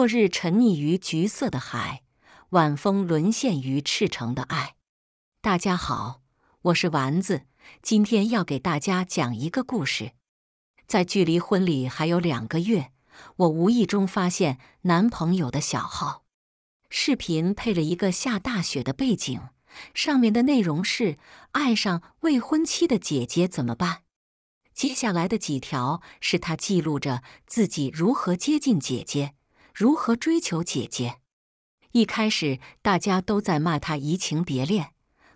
落日沉溺于橘色的海，晚风沦陷于赤诚的爱。大家好，我是丸子，今天要给大家讲一个故事。在距离婚礼还有两个月，我无意中发现男朋友的小号视频，配了一个下大雪的背景，上面的内容是“爱上未婚妻的姐姐怎么办”。接下来的几条是他记录着自己如何接近姐姐。如何追求姐姐？一开始大家都在骂他移情别恋，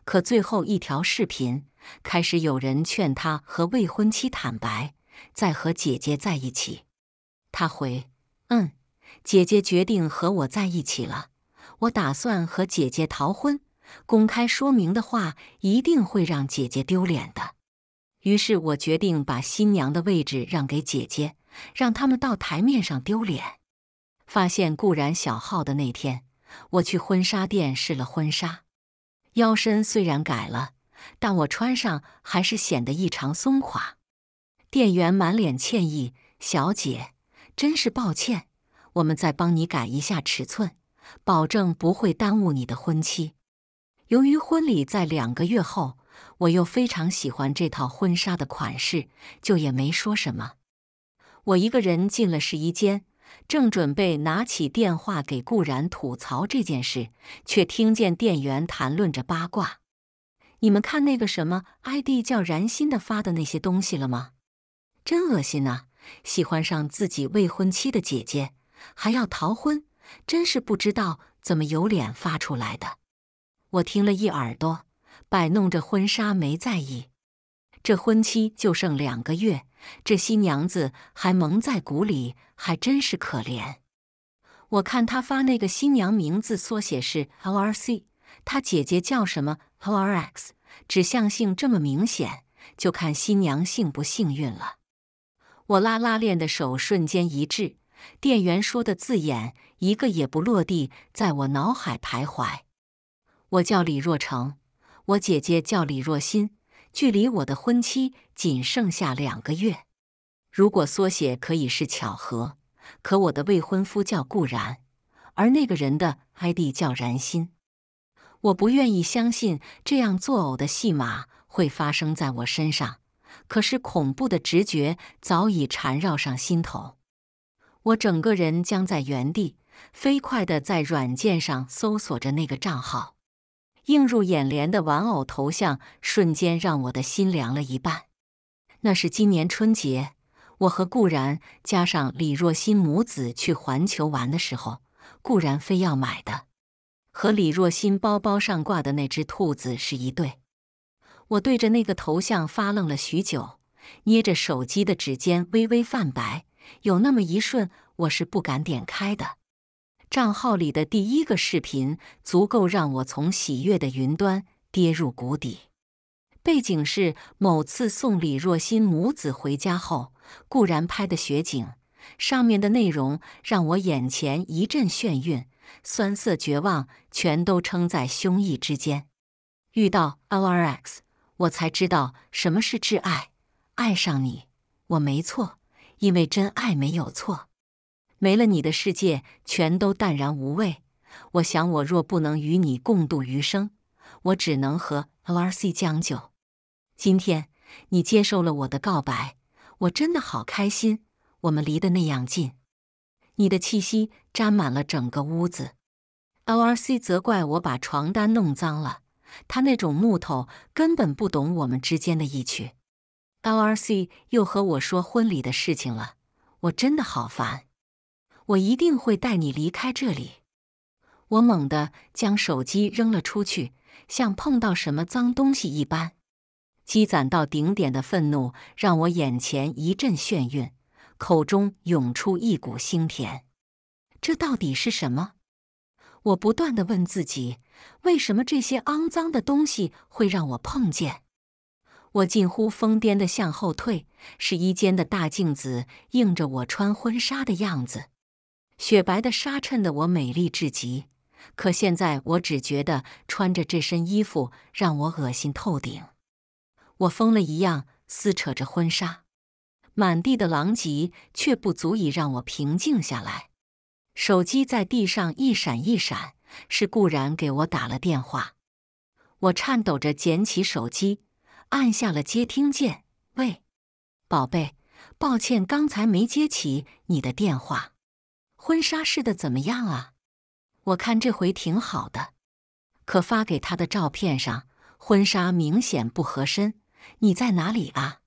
可最后一条视频开始有人劝他和未婚妻坦白，再和姐姐在一起。他回：“嗯，姐姐决定和我在一起了，我打算和姐姐逃婚。公开说明的话一定会让姐姐丢脸的，于是我决定把新娘的位置让给姐姐，让他们到台面上丢脸。”发现固然小号的那天，我去婚纱店试了婚纱，腰身虽然改了，但我穿上还是显得异常松垮。店员满脸歉意：“小姐，真是抱歉，我们再帮你改一下尺寸，保证不会耽误你的婚期。”由于婚礼在两个月后，我又非常喜欢这套婚纱的款式，就也没说什么。我一个人进了试衣间。正准备拿起电话给顾然吐槽这件事，却听见店员谈论着八卦：“你们看那个什么 ID 叫然心的发的那些东西了吗？真恶心啊！喜欢上自己未婚妻的姐姐还要逃婚，真是不知道怎么有脸发出来的。”我听了一耳朵，摆弄着婚纱没在意，这婚期就剩两个月。这新娘子还蒙在鼓里，还真是可怜。我看他发那个新娘名字缩写是 O R C，他姐姐叫什么 O R X，指向性这么明显，就看新娘幸不幸运了。我拉拉链的手瞬间一滞，店员说的字眼一个也不落地在我脑海徘徊。我叫李若成，我姐姐叫李若欣。距离我的婚期仅剩下两个月，如果缩写可以是巧合，可我的未婚夫叫顾然，而那个人的 ID 叫然心。我不愿意相信这样作呕的戏码会发生在我身上，可是恐怖的直觉早已缠绕上心头，我整个人僵在原地，飞快的在软件上搜索着那个账号。映入眼帘的玩偶头像，瞬间让我的心凉了一半。那是今年春节，我和顾然加上李若欣母子去环球玩的时候，顾然非要买的，和李若欣包包上挂的那只兔子是一对。我对着那个头像发愣了许久，捏着手机的指尖微微泛白，有那么一瞬，我是不敢点开的。账号里的第一个视频足够让我从喜悦的云端跌入谷底。背景是某次送李若欣母子回家后固然拍的雪景，上面的内容让我眼前一阵眩晕，酸涩绝望全都撑在胸臆之间。遇到 L R X，我才知道什么是挚爱，爱上你，我没错，因为真爱没有错。没了你的世界全都淡然无味。我想，我若不能与你共度余生，我只能和 LRC 将就。今天你接受了我的告白，我真的好开心。我们离得那样近，你的气息沾满了整个屋子。LRC 责怪我把床单弄脏了，他那种木头根本不懂我们之间的意趣。LRC 又和我说婚礼的事情了，我真的好烦。我一定会带你离开这里。我猛地将手机扔了出去，像碰到什么脏东西一般。积攒到顶点的愤怒让我眼前一阵眩晕，口中涌出一股腥甜。这到底是什么？我不断的问自己：为什么这些肮脏的东西会让我碰见？我近乎疯癫的向后退，试衣间的大镜子映着我穿婚纱的样子。雪白的纱衬得我美丽至极，可现在我只觉得穿着这身衣服让我恶心透顶。我疯了一样撕扯着婚纱，满地的狼藉却不足以让我平静下来。手机在地上一闪一闪，是顾然给我打了电话。我颤抖着捡起手机，按下了接听键。喂，宝贝，抱歉，刚才没接起你的电话。婚纱试的怎么样啊？我看这回挺好的，可发给他的照片上婚纱明显不合身。你在哪里啊？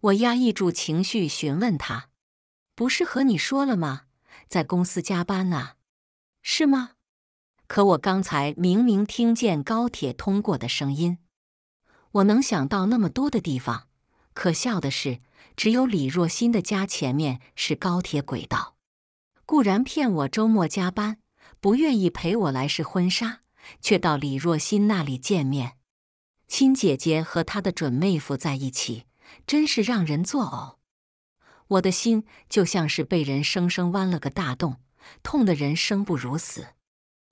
我压抑住情绪询问他：“不是和你说了吗？在公司加班呢，是吗？”可我刚才明明听见高铁通过的声音。我能想到那么多的地方，可笑的是，只有李若欣的家前面是高铁轨道。固然骗我周末加班，不愿意陪我来试婚纱，却到李若欣那里见面。亲姐姐和她的准妹夫在一起，真是让人作呕。我的心就像是被人生生弯了个大洞，痛的人生不如死。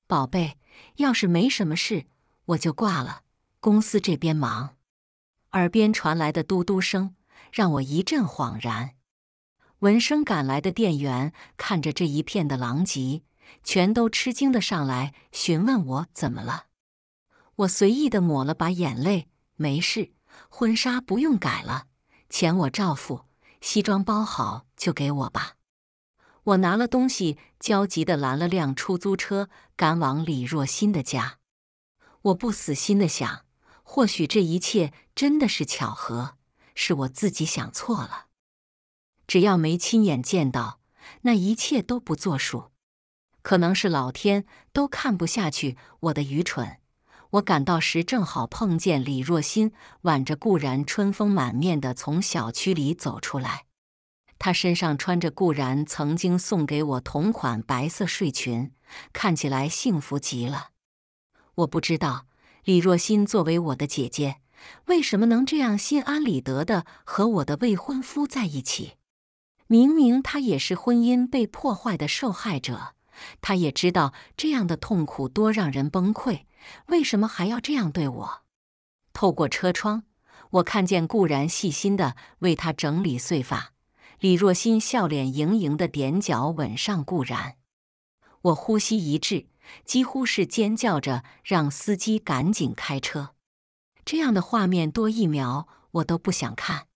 宝贝，要是没什么事，我就挂了。公司这边忙，耳边传来的嘟嘟声让我一阵恍然。闻声赶来的店员看着这一片的狼藉，全都吃惊的上来询问我怎么了。我随意的抹了把眼泪，没事，婚纱不用改了，钱我照付。西装包好就给我吧。我拿了东西，焦急的拦了辆出租车，赶往李若欣的家。我不死心的想，或许这一切真的是巧合，是我自己想错了。只要没亲眼见到，那一切都不作数。可能是老天都看不下去我的愚蠢。我赶到时正好碰见李若欣挽着顾然春风满面的从小区里走出来。她身上穿着顾然曾经送给我同款白色睡裙，看起来幸福极了。我不知道李若欣作为我的姐姐，为什么能这样心安理得的和我的未婚夫在一起。明明他也是婚姻被破坏的受害者，他也知道这样的痛苦多让人崩溃，为什么还要这样对我？透过车窗，我看见顾然细心的为他整理碎发，李若欣笑脸盈盈的踮脚吻上顾然。我呼吸一滞，几乎是尖叫着让司机赶紧开车。这样的画面多一秒我都不想看。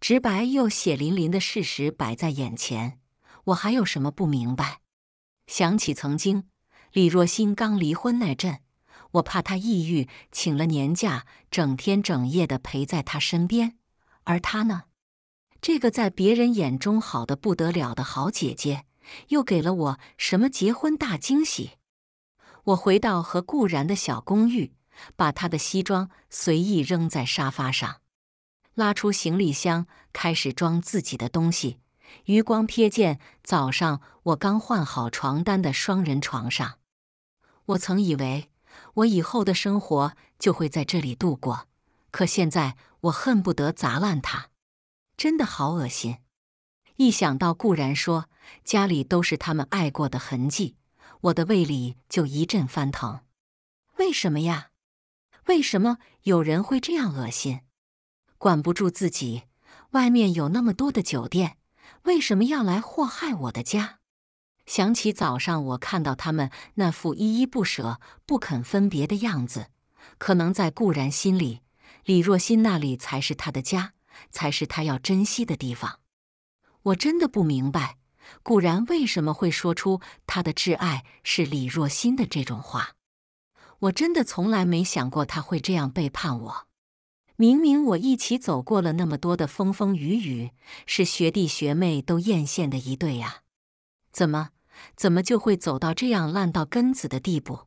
直白又血淋淋的事实摆在眼前，我还有什么不明白？想起曾经，李若欣刚离婚那阵，我怕她抑郁，请了年假，整天整夜的陪在她身边。而她呢，这个在别人眼中好的不得了的好姐姐，又给了我什么结婚大惊喜？我回到和顾然的小公寓，把他的西装随意扔在沙发上。拉出行李箱，开始装自己的东西。余光瞥见早上我刚换好床单的双人床上，我曾以为我以后的生活就会在这里度过，可现在我恨不得砸烂它，真的好恶心！一想到顾然说家里都是他们爱过的痕迹，我的胃里就一阵翻腾。为什么呀？为什么有人会这样恶心？管不住自己，外面有那么多的酒店，为什么要来祸害我的家？想起早上我看到他们那副依依不舍、不肯分别的样子，可能在顾然心里，李若欣那里才是他的家，才是他要珍惜的地方。我真的不明白，顾然为什么会说出他的挚爱是李若欣的这种话。我真的从来没想过他会这样背叛我。明明我一起走过了那么多的风风雨雨，是学弟学妹都艳羡的一对呀！怎么，怎么就会走到这样烂到根子的地步？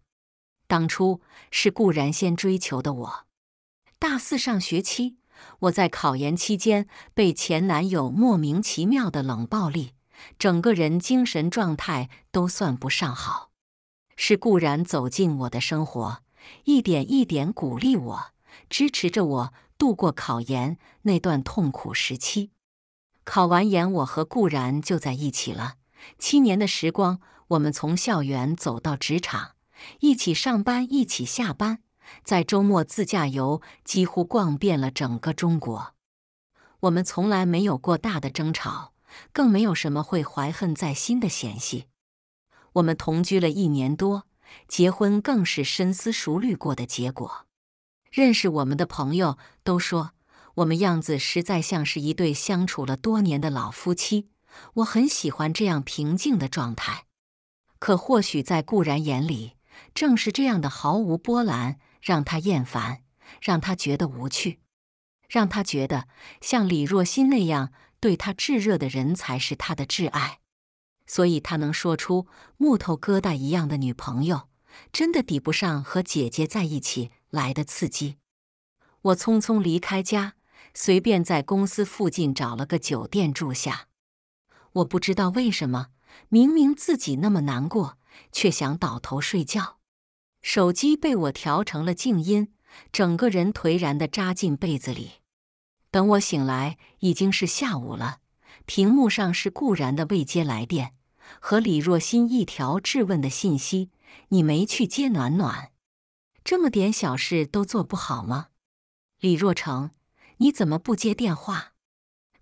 当初是顾然先追求的我。大四上学期，我在考研期间被前男友莫名其妙的冷暴力，整个人精神状态都算不上好。是顾然走进我的生活，一点一点鼓励我。支持着我度过考研那段痛苦时期。考完研，我和顾然就在一起了。七年的时光，我们从校园走到职场，一起上班，一起下班，在周末自驾游，几乎逛遍了整个中国。我们从来没有过大的争吵，更没有什么会怀恨在心的嫌隙。我们同居了一年多，结婚更是深思熟虑过的结果。认识我们的朋友都说，我们样子实在像是一对相处了多年的老夫妻。我很喜欢这样平静的状态，可或许在顾然眼里，正是这样的毫无波澜，让他厌烦，让他觉得无趣，让他觉得像李若欣那样对他炙热的人才是他的挚爱。所以他能说出木头疙瘩一样的女朋友，真的抵不上和姐姐在一起。来的刺激，我匆匆离开家，随便在公司附近找了个酒店住下。我不知道为什么，明明自己那么难过，却想倒头睡觉。手机被我调成了静音，整个人颓然的扎进被子里。等我醒来，已经是下午了，屏幕上是顾然的未接来电和李若欣一条质问的信息：“你没去接暖暖。”这么点小事都做不好吗？李若成，你怎么不接电话？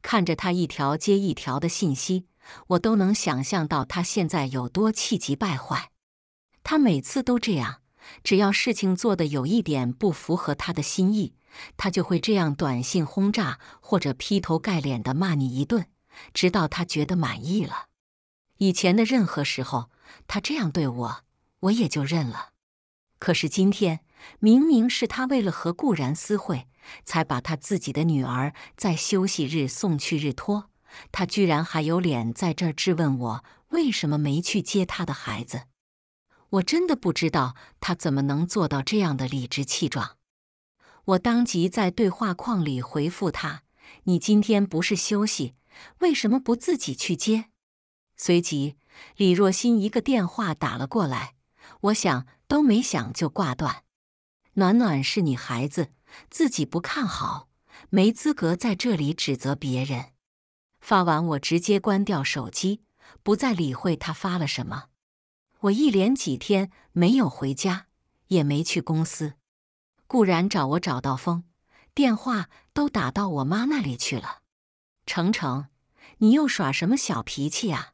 看着他一条接一条的信息，我都能想象到他现在有多气急败坏。他每次都这样，只要事情做的有一点不符合他的心意，他就会这样短信轰炸或者劈头盖脸的骂你一顿，直到他觉得满意了。以前的任何时候，他这样对我，我也就认了。可是今天明明是他为了和顾然私会，才把他自己的女儿在休息日送去日托，他居然还有脸在这质问我为什么没去接他的孩子？我真的不知道他怎么能做到这样的理直气壮。我当即在对话框里回复他：“你今天不是休息，为什么不自己去接？”随即，李若欣一个电话打了过来，我想。都没想就挂断。暖暖是你孩子，自己不看好，没资格在这里指责别人。发完我直接关掉手机，不再理会他发了什么。我一连几天没有回家，也没去公司。固然找我找到疯，电话都打到我妈那里去了。程程，你又耍什么小脾气啊？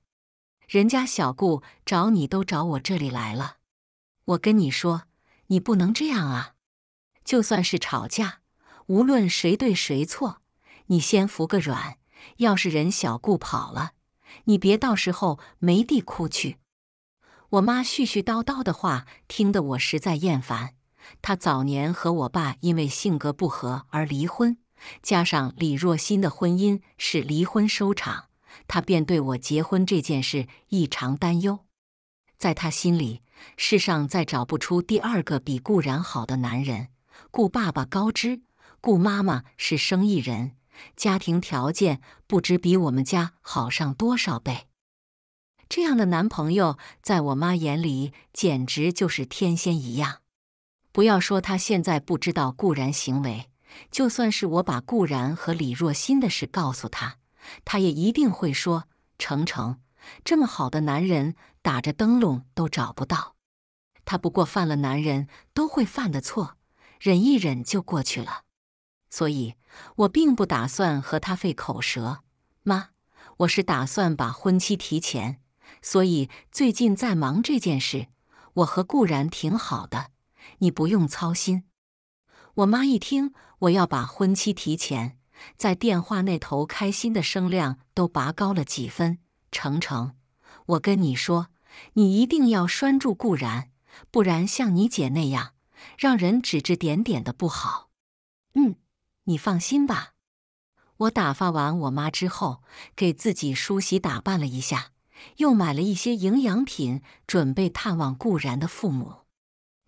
人家小顾找你都找我这里来了。我跟你说，你不能这样啊！就算是吵架，无论谁对谁错，你先服个软。要是人小顾跑了，你别到时候没地哭去。我妈絮絮叨叨的话听得我实在厌烦。她早年和我爸因为性格不合而离婚，加上李若欣的婚姻是离婚收场，她便对我结婚这件事异常担忧。在他心里，世上再找不出第二个比顾然好的男人。顾爸爸高知，顾妈妈是生意人，家庭条件不知比我们家好上多少倍。这样的男朋友，在我妈眼里简直就是天仙一样。不要说他现在不知道顾然行为，就算是我把顾然和李若欣的事告诉他，他也一定会说成成。这么好的男人，打着灯笼都找不到。他不过犯了男人都会犯的错，忍一忍就过去了。所以，我并不打算和他费口舌。妈，我是打算把婚期提前，所以最近在忙这件事。我和顾然挺好的，你不用操心。我妈一听我要把婚期提前，在电话那头开心的声量都拔高了几分。程程，我跟你说，你一定要拴住顾然，不然像你姐那样，让人指指点点的不好。嗯，你放心吧。我打发完我妈之后，给自己梳洗打扮了一下，又买了一些营养品，准备探望顾然的父母。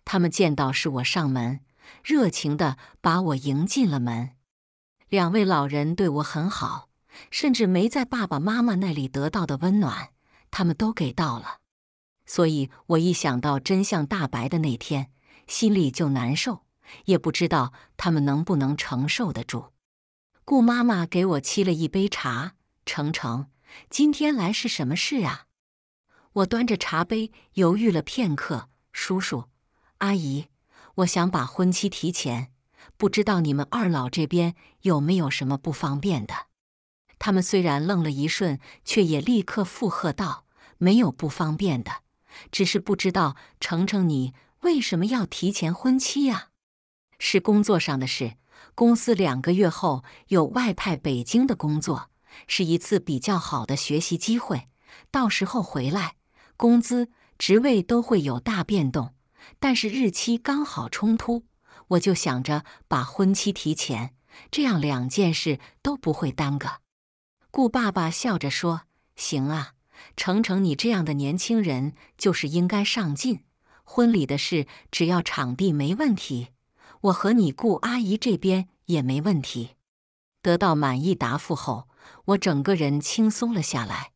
他们见到是我上门，热情的把我迎进了门。两位老人对我很好。甚至没在爸爸妈妈那里得到的温暖，他们都给到了。所以，我一想到真相大白的那天，心里就难受。也不知道他们能不能承受得住。顾妈妈给我沏了一杯茶。程程，今天来是什么事啊？我端着茶杯犹豫了片刻。叔叔、阿姨，我想把婚期提前，不知道你们二老这边有没有什么不方便的？他们虽然愣了一瞬，却也立刻附和道：“没有不方便的，只是不知道程程，你为什么要提前婚期啊？是工作上的事，公司两个月后有外派北京的工作，是一次比较好的学习机会。到时候回来，工资、职位都会有大变动。但是日期刚好冲突，我就想着把婚期提前，这样两件事都不会耽搁。”顾爸爸笑着说：“行啊，成成，你这样的年轻人就是应该上进。婚礼的事，只要场地没问题，我和你顾阿姨这边也没问题。”得到满意答复后，我整个人轻松了下来。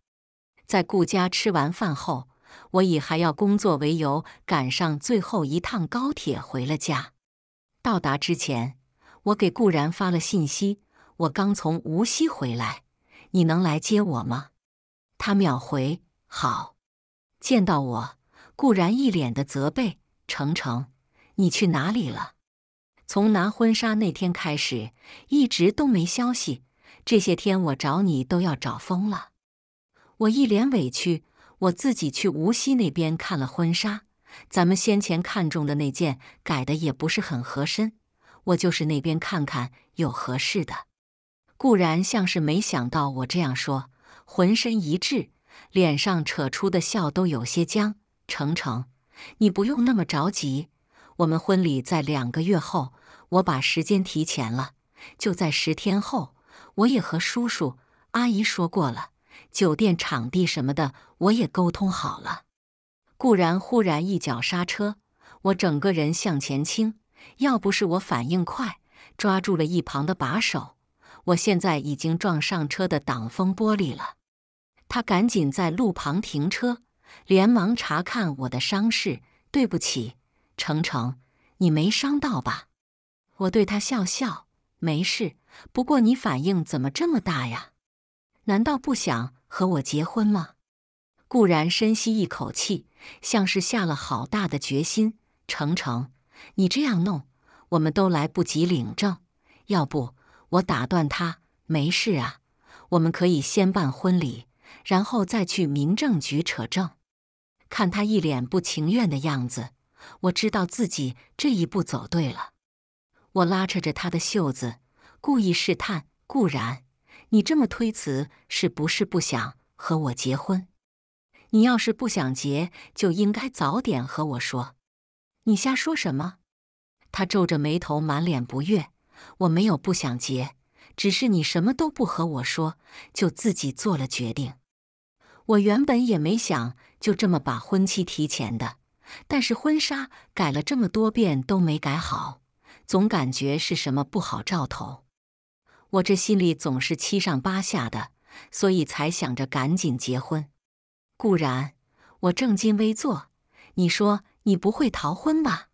在顾家吃完饭后，我以还要工作为由，赶上最后一趟高铁回了家。到达之前，我给顾然发了信息：“我刚从无锡回来。”你能来接我吗？他秒回：好。见到我，固然一脸的责备。程程，你去哪里了？从拿婚纱那天开始，一直都没消息。这些天我找你都要找疯了。我一脸委屈：我自己去无锡那边看了婚纱，咱们先前看中的那件改的也不是很合身，我就是那边看看有合适的。固然像是没想到我这样说，浑身一滞，脸上扯出的笑都有些僵。程成，你不用那么着急，我们婚礼在两个月后，我把时间提前了，就在十天后。我也和叔叔阿姨说过了，酒店、场地什么的我也沟通好了。固然忽然一脚刹车，我整个人向前倾，要不是我反应快，抓住了一旁的把手。我现在已经撞上车的挡风玻璃了，他赶紧在路旁停车，连忙查看我的伤势。对不起，程成，你没伤到吧？我对他笑笑，没事。不过你反应怎么这么大呀？难道不想和我结婚吗？顾然深吸一口气，像是下了好大的决心。程成，你这样弄，我们都来不及领证。要不？我打断他：“没事啊，我们可以先办婚礼，然后再去民政局扯证。”看他一脸不情愿的样子，我知道自己这一步走对了。我拉扯着他的袖子，故意试探：“固然，你这么推辞，是不是不想和我结婚？你要是不想结，就应该早点和我说。”“你瞎说什么？”他皱着眉头，满脸不悦。我没有不想结，只是你什么都不和我说，就自己做了决定。我原本也没想就这么把婚期提前的，但是婚纱改了这么多遍都没改好，总感觉是什么不好兆头。我这心里总是七上八下的，所以才想着赶紧结婚。固然，我正襟危坐，你说你不会逃婚吧？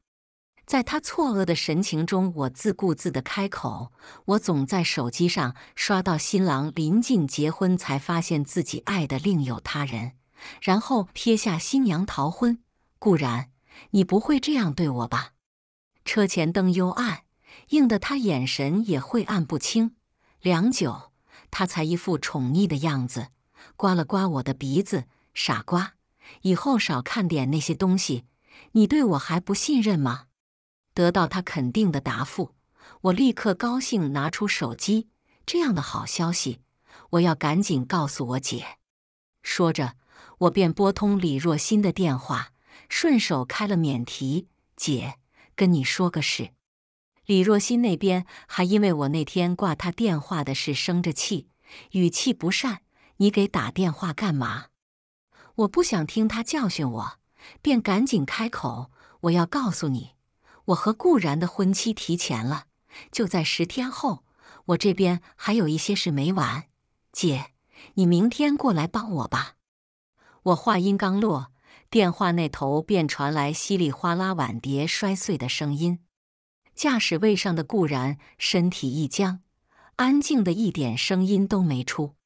在他错愕的神情中，我自顾自的开口：“我总在手机上刷到新郎临近结婚才发现自己爱的另有他人，然后撇下新娘逃婚。固然，你不会这样对我吧？”车前灯幽暗，映得他眼神也晦暗不清。良久，他才一副宠溺的样子，刮了刮我的鼻子：“傻瓜，以后少看点那些东西。你对我还不信任吗？”得到他肯定的答复，我立刻高兴拿出手机。这样的好消息，我要赶紧告诉我姐。说着，我便拨通李若欣的电话，顺手开了免提。姐，跟你说个事。李若欣那边还因为我那天挂他电话的事生着气，语气不善。你给打电话干嘛？我不想听他教训我，便赶紧开口。我要告诉你。我和顾然的婚期提前了，就在十天后。我这边还有一些事没完，姐，你明天过来帮我吧。我话音刚落，电话那头便传来稀里哗啦碗碟摔碎的声音。驾驶位上的顾然身体一僵，安静的一点声音都没出。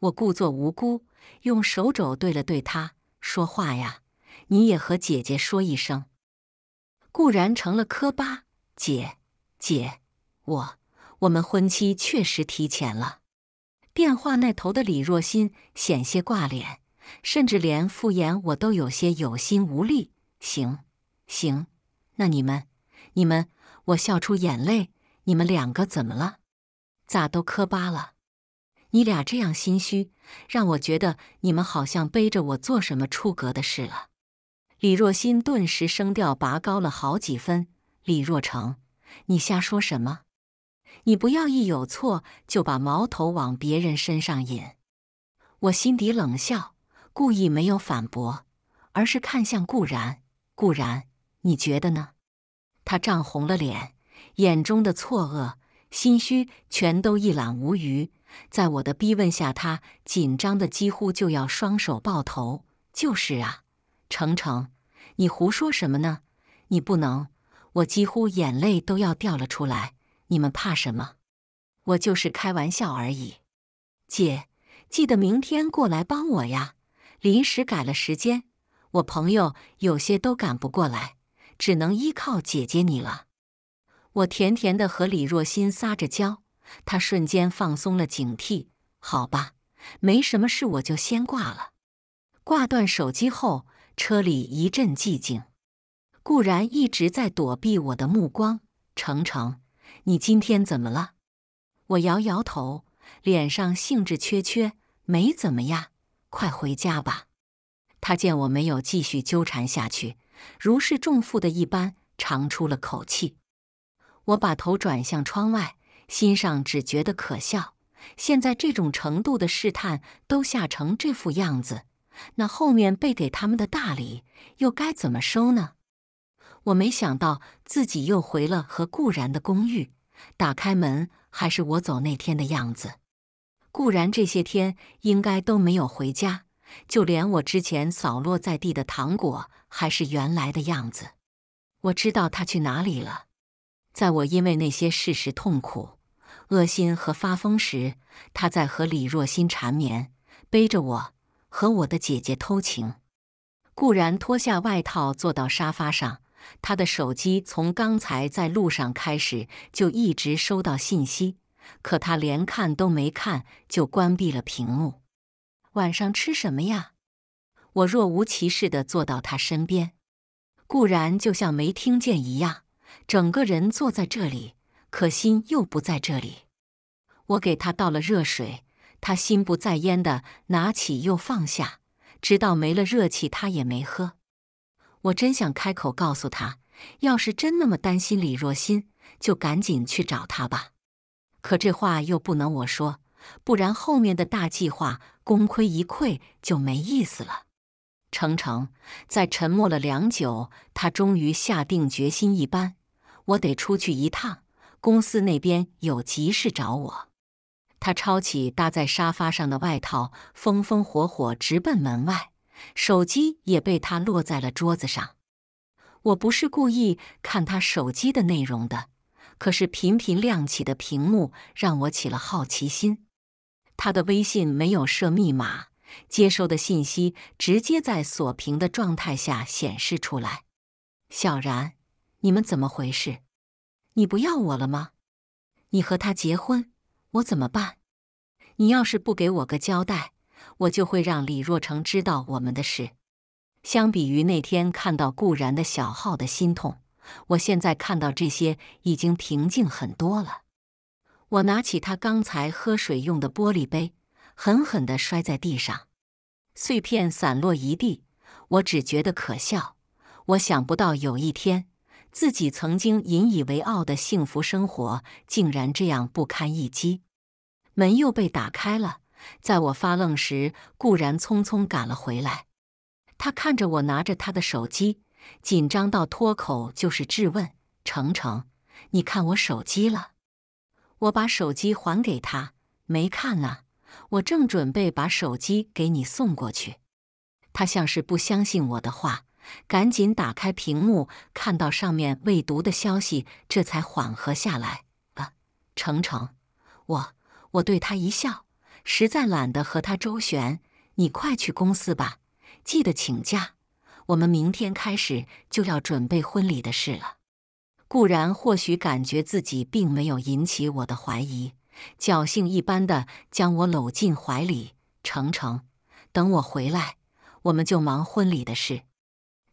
我故作无辜，用手肘对了对他，说话呀，你也和姐姐说一声。固然成了磕巴，姐，姐，我，我们婚期确实提前了。电话那头的李若欣险些挂脸，甚至连敷衍我都有些有心无力。行，行，那你们，你们，我笑出眼泪。你们两个怎么了？咋都磕巴了？你俩这样心虚，让我觉得你们好像背着我做什么出格的事了。李若欣顿时声调拔高了好几分。“李若成，你瞎说什么？你不要一有错就把矛头往别人身上引。”我心底冷笑，故意没有反驳，而是看向顾然。“顾然，你觉得呢？”他涨红了脸，眼中的错愕、心虚全都一览无余。在我的逼问下，他紧张的几乎就要双手抱头。“就是啊。”程程，你胡说什么呢？你不能，我几乎眼泪都要掉了出来。你们怕什么？我就是开玩笑而已。姐，记得明天过来帮我呀。临时改了时间，我朋友有些都赶不过来，只能依靠姐姐你了。我甜甜的和李若欣撒着娇，她瞬间放松了警惕。好吧，没什么事，我就先挂了。挂断手机后。车里一阵寂静，固然一直在躲避我的目光。程成，你今天怎么了？我摇摇头，脸上兴致缺缺，没怎么呀。快回家吧。他见我没有继续纠缠下去，如释重负的一般，长出了口气。我把头转向窗外，心上只觉得可笑。现在这种程度的试探，都吓成这副样子。那后面备给他们的大礼又该怎么收呢？我没想到自己又回了和顾然的公寓，打开门还是我走那天的样子。顾然这些天应该都没有回家，就连我之前扫落在地的糖果还是原来的样子。我知道他去哪里了，在我因为那些事实痛苦、恶心和发疯时，他在和李若心缠绵，背着我。和我的姐姐偷情，顾然脱下外套坐到沙发上，他的手机从刚才在路上开始就一直收到信息，可他连看都没看就关闭了屏幕。晚上吃什么呀？我若无其事地坐到他身边，顾然就像没听见一样，整个人坐在这里，可心又不在这里。我给他倒了热水。他心不在焉的拿起又放下，直到没了热气，他也没喝。我真想开口告诉他，要是真那么担心李若欣，就赶紧去找他吧。可这话又不能我说，不然后面的大计划功亏一篑就没意思了。程程在沉默了良久，他终于下定决心一般：“我得出去一趟，公司那边有急事找我。”他抄起搭在沙发上的外套，风风火火直奔门外，手机也被他落在了桌子上。我不是故意看他手机的内容的，可是频频亮起的屏幕让我起了好奇心。他的微信没有设密码，接收的信息直接在锁屏的状态下显示出来。小然，你们怎么回事？你不要我了吗？你和他结婚？我怎么办？你要是不给我个交代，我就会让李若成知道我们的事。相比于那天看到固然的小号的心痛，我现在看到这些已经平静很多了。我拿起他刚才喝水用的玻璃杯，狠狠地摔在地上，碎片散落一地。我只觉得可笑，我想不到有一天。自己曾经引以为傲的幸福生活，竟然这样不堪一击。门又被打开了，在我发愣时，顾然匆匆赶了回来。他看着我，拿着他的手机，紧张到脱口就是质问：“程程，你看我手机了？”我把手机还给他，没看啊。我正准备把手机给你送过去，他像是不相信我的话。赶紧打开屏幕，看到上面未读的消息，这才缓和下来啊，程程，我我对他一笑，实在懒得和他周旋，你快去公司吧，记得请假。我们明天开始就要准备婚礼的事了。固然或许感觉自己并没有引起我的怀疑，侥幸一般的将我搂进怀里。程程，等我回来，我们就忙婚礼的事。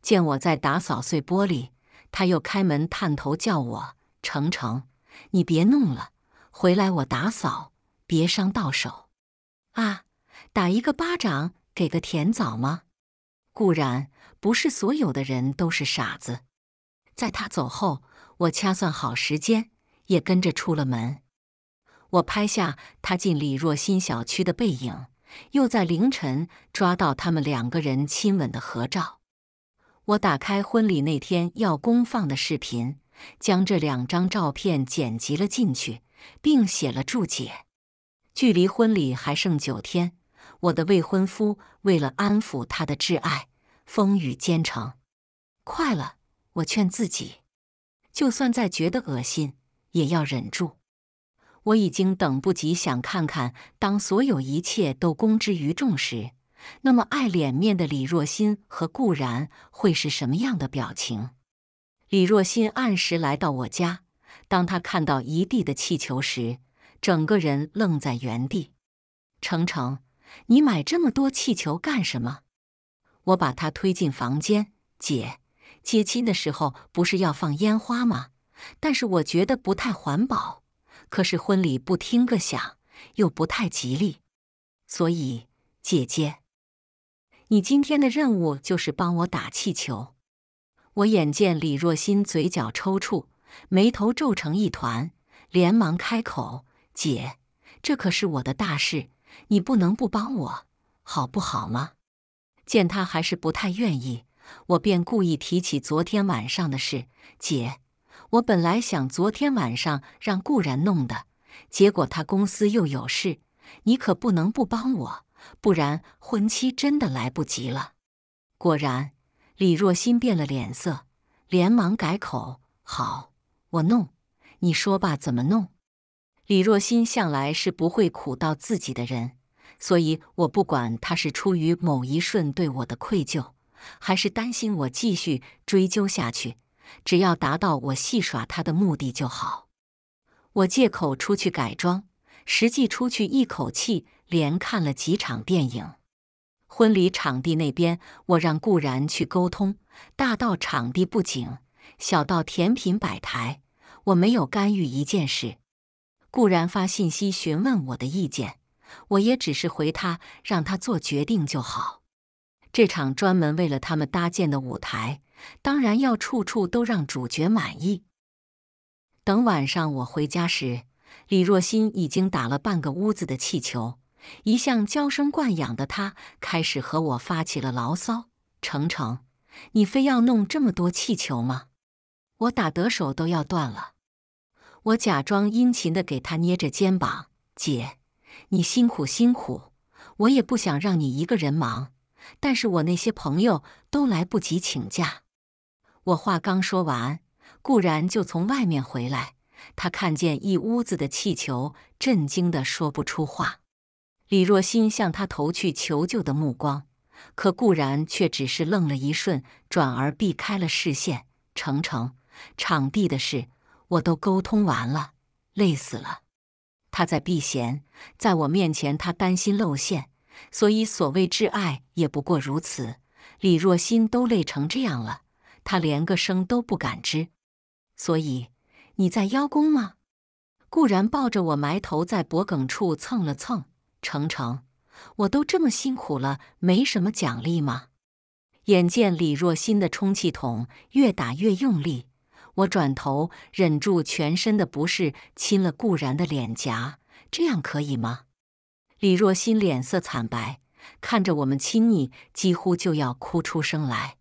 见我在打扫碎玻璃，他又开门探头叫我：“程程，你别弄了，回来我打扫，别伤到手。”啊，打一个巴掌给个甜枣吗？固然不是所有的人都是傻子。在他走后，我掐算好时间，也跟着出了门。我拍下他进李若欣小区的背影，又在凌晨抓到他们两个人亲吻的合照。我打开婚礼那天要公放的视频，将这两张照片剪辑了进去，并写了注解。距离婚礼还剩九天，我的未婚夫为了安抚他的挚爱，风雨兼程。快了，我劝自己，就算再觉得恶心，也要忍住。我已经等不及想看看，当所有一切都公之于众时。那么爱脸面的李若欣和顾然会是什么样的表情？李若欣按时来到我家，当她看到一地的气球时，整个人愣在原地。程程，你买这么多气球干什么？我把她推进房间。姐，接亲的时候不是要放烟花吗？但是我觉得不太环保。可是婚礼不听个响，又不太吉利。所以，姐姐。你今天的任务就是帮我打气球。我眼见李若欣嘴角抽搐，眉头皱成一团，连忙开口：“姐，这可是我的大事，你不能不帮我，好不好吗？”见她还是不太愿意，我便故意提起昨天晚上的事：“姐，我本来想昨天晚上让顾然弄的，结果他公司又有事，你可不能不帮我。”不然，婚期真的来不及了。果然，李若欣变了脸色，连忙改口：“好，我弄，你说吧，怎么弄？”李若欣向来是不会苦到自己的人，所以我不管他是出于某一瞬对我的愧疚，还是担心我继续追究下去，只要达到我戏耍他的目的就好。我借口出去改装，实际出去一口气。连看了几场电影，婚礼场地那边我让顾然去沟通，大到场地布景，小到甜品摆台，我没有干预一件事。顾然发信息询问我的意见，我也只是回他，让他做决定就好。这场专门为了他们搭建的舞台，当然要处处都让主角满意。等晚上我回家时，李若欣已经打了半个屋子的气球。一向娇生惯养的他开始和我发起了牢骚：“程成，你非要弄这么多气球吗？我打得手都要断了。”我假装殷勤地给他捏着肩膀：“姐，你辛苦辛苦，我也不想让你一个人忙，但是我那些朋友都来不及请假。”我话刚说完，顾然就从外面回来，他看见一屋子的气球，震惊的说不出话。李若欣向他投去求救的目光，可固然却只是愣了一瞬，转而避开了视线。程程，场地的事我都沟通完了，累死了。他在避嫌，在我面前他担心露馅，所以所谓挚爱也不过如此。李若欣都累成这样了，他连个声都不敢吱。所以你在邀功吗？固然抱着我，埋头在脖梗处蹭了蹭。程程，我都这么辛苦了，没什么奖励吗？眼见李若欣的充气筒越打越用力，我转头忍住全身的不适，亲了顾然的脸颊，这样可以吗？李若欣脸色惨白，看着我们亲昵，几乎就要哭出声来。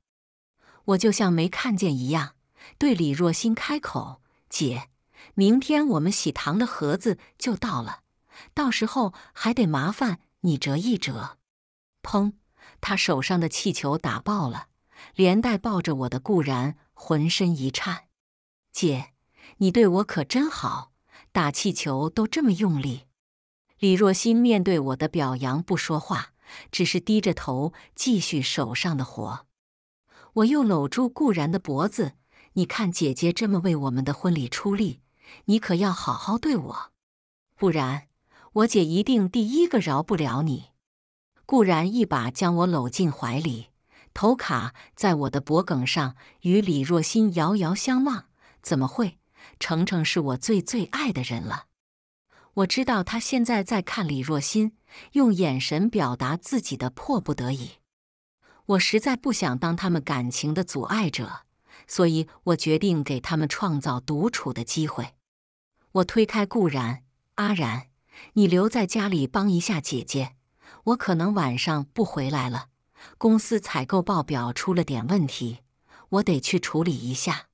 我就像没看见一样，对李若欣开口：“姐，明天我们喜糖的盒子就到了。”到时候还得麻烦你折一折。砰！他手上的气球打爆了，连带抱着我的固然浑身一颤。姐，你对我可真好，打气球都这么用力。李若欣面对我的表扬不说话，只是低着头继续手上的活。我又搂住固然的脖子，你看姐姐这么为我们的婚礼出力，你可要好好对我，不然。我姐一定第一个饶不了你。固然一把将我搂进怀里，头卡在我的脖梗上，与李若欣遥遥相望。怎么会？程程是我最最爱的人了。我知道他现在在看李若欣，用眼神表达自己的迫不得已。我实在不想当他们感情的阻碍者，所以我决定给他们创造独处的机会。我推开顾然阿然。你留在家里帮一下姐姐，我可能晚上不回来了。公司采购报表出了点问题，我得去处理一下。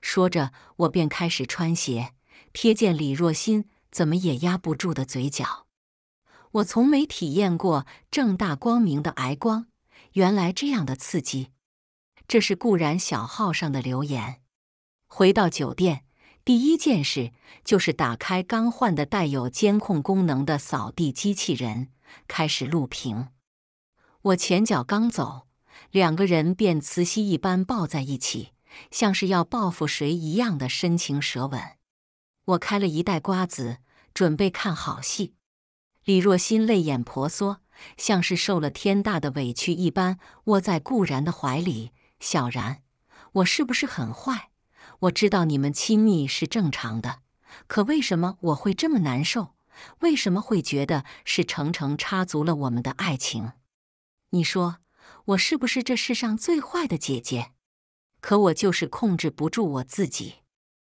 说着，我便开始穿鞋，瞥见李若欣怎么也压不住的嘴角。我从没体验过正大光明的挨光，原来这样的刺激。这是顾然小号上的留言。回到酒店。第一件事就是打开刚换的带有监控功能的扫地机器人，开始录屏。我前脚刚走，两个人便磁吸一般抱在一起，像是要报复谁一样的深情舌吻。我开了一袋瓜子，准备看好戏。李若欣泪眼婆娑，像是受了天大的委屈一般，窝在顾然的怀里。小然，我是不是很坏？我知道你们亲密是正常的，可为什么我会这么难受？为什么会觉得是程程插足了我们的爱情？你说我是不是这世上最坏的姐姐？可我就是控制不住我自己。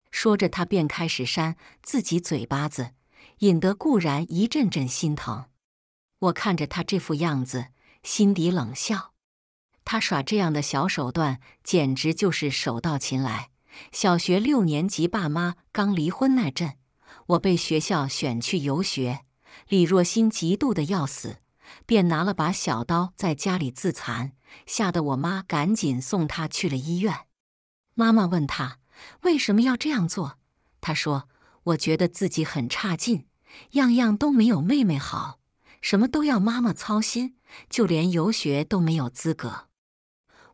说着，他便开始扇自己嘴巴子，引得顾然一阵阵心疼。我看着他这副样子，心底冷笑：他耍这样的小手段，简直就是手到擒来。小学六年级，爸妈刚离婚那阵，我被学校选去游学。李若欣嫉妒的要死，便拿了把小刀在家里自残，吓得我妈赶紧送她去了医院。妈妈问她为什么要这样做，她说：“我觉得自己很差劲，样样都没有妹妹好，什么都要妈妈操心，就连游学都没有资格。”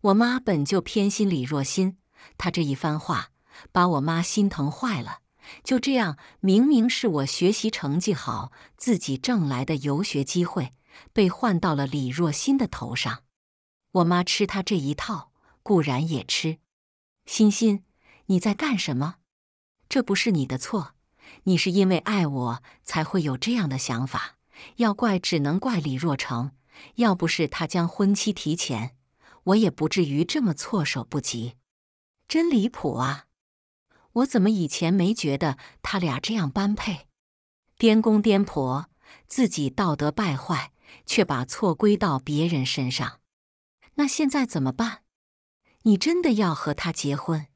我妈本就偏心李若欣。他这一番话把我妈心疼坏了。就这样，明明是我学习成绩好，自己挣来的游学机会，被换到了李若欣的头上。我妈吃他这一套，固然也吃。欣欣，你在干什么？这不是你的错，你是因为爱我才会有这样的想法。要怪，只能怪李若成。要不是他将婚期提前，我也不至于这么措手不及。真离谱啊！我怎么以前没觉得他俩这样般配？颠公颠婆，自己道德败坏，却把错归到别人身上。那现在怎么办？你真的要和他结婚？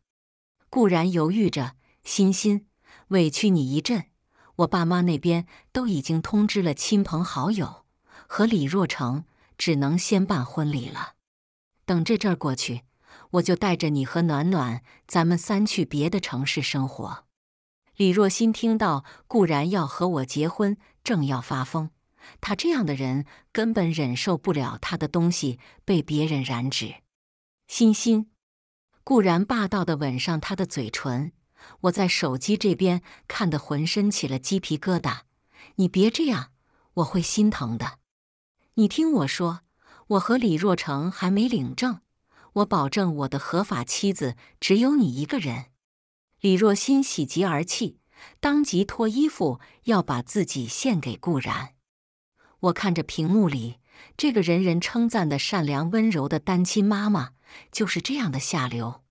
固然犹豫着，欣欣，委屈你一阵。我爸妈那边都已经通知了亲朋好友，和李若成只能先办婚礼了。等这阵过去。我就带着你和暖暖，咱们三去别的城市生活。李若欣听到固然要和我结婚，正要发疯。他这样的人根本忍受不了他的东西被别人染指。欣欣，固然霸道的吻上他的嘴唇。我在手机这边看得浑身起了鸡皮疙瘩。你别这样，我会心疼的。你听我说，我和李若成还没领证。我保证，我的合法妻子只有你一个人。李若欣喜极而泣，当即脱衣服要把自己献给顾然。我看着屏幕里这个人人称赞的善良温柔的单亲妈妈，就是这样的下流。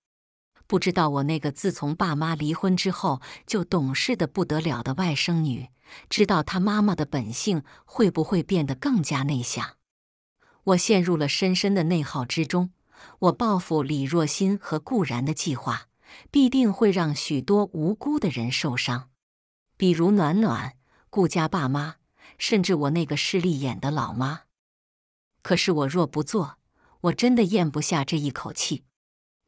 不知道我那个自从爸妈离婚之后就懂事的不得了的外甥女，知道她妈妈的本性会不会变得更加内向？我陷入了深深的内耗之中。我报复李若欣和顾然的计划，必定会让许多无辜的人受伤，比如暖暖、顾家爸妈，甚至我那个势利眼的老妈。可是我若不做，我真的咽不下这一口气。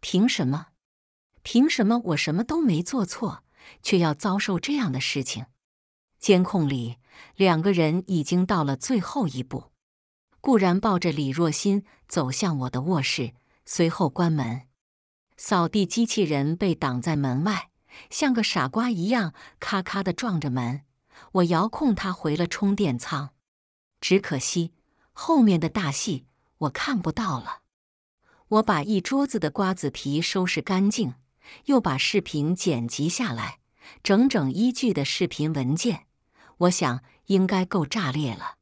凭什么？凭什么我什么都没做错，却要遭受这样的事情？监控里，两个人已经到了最后一步。顾然抱着李若欣走向我的卧室。随后关门，扫地机器人被挡在门外，像个傻瓜一样咔咔的撞着门。我遥控它回了充电仓，只可惜后面的大戏我看不到了。我把一桌子的瓜子皮收拾干净，又把视频剪辑下来，整整一句的视频文件，我想应该够炸裂了。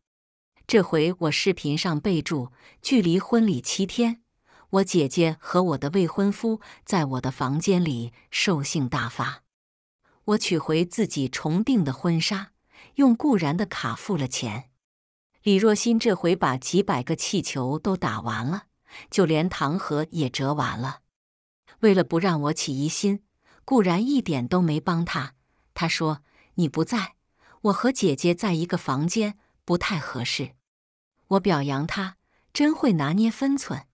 这回我视频上备注：距离婚礼七天。我姐姐和我的未婚夫在我的房间里兽性大发。我取回自己重订的婚纱，用顾然的卡付了钱。李若欣这回把几百个气球都打完了，就连糖盒也折完了。为了不让我起疑心，顾然一点都没帮他。他说：“你不在，我和姐姐在一个房间不太合适。”我表扬他，真会拿捏分寸。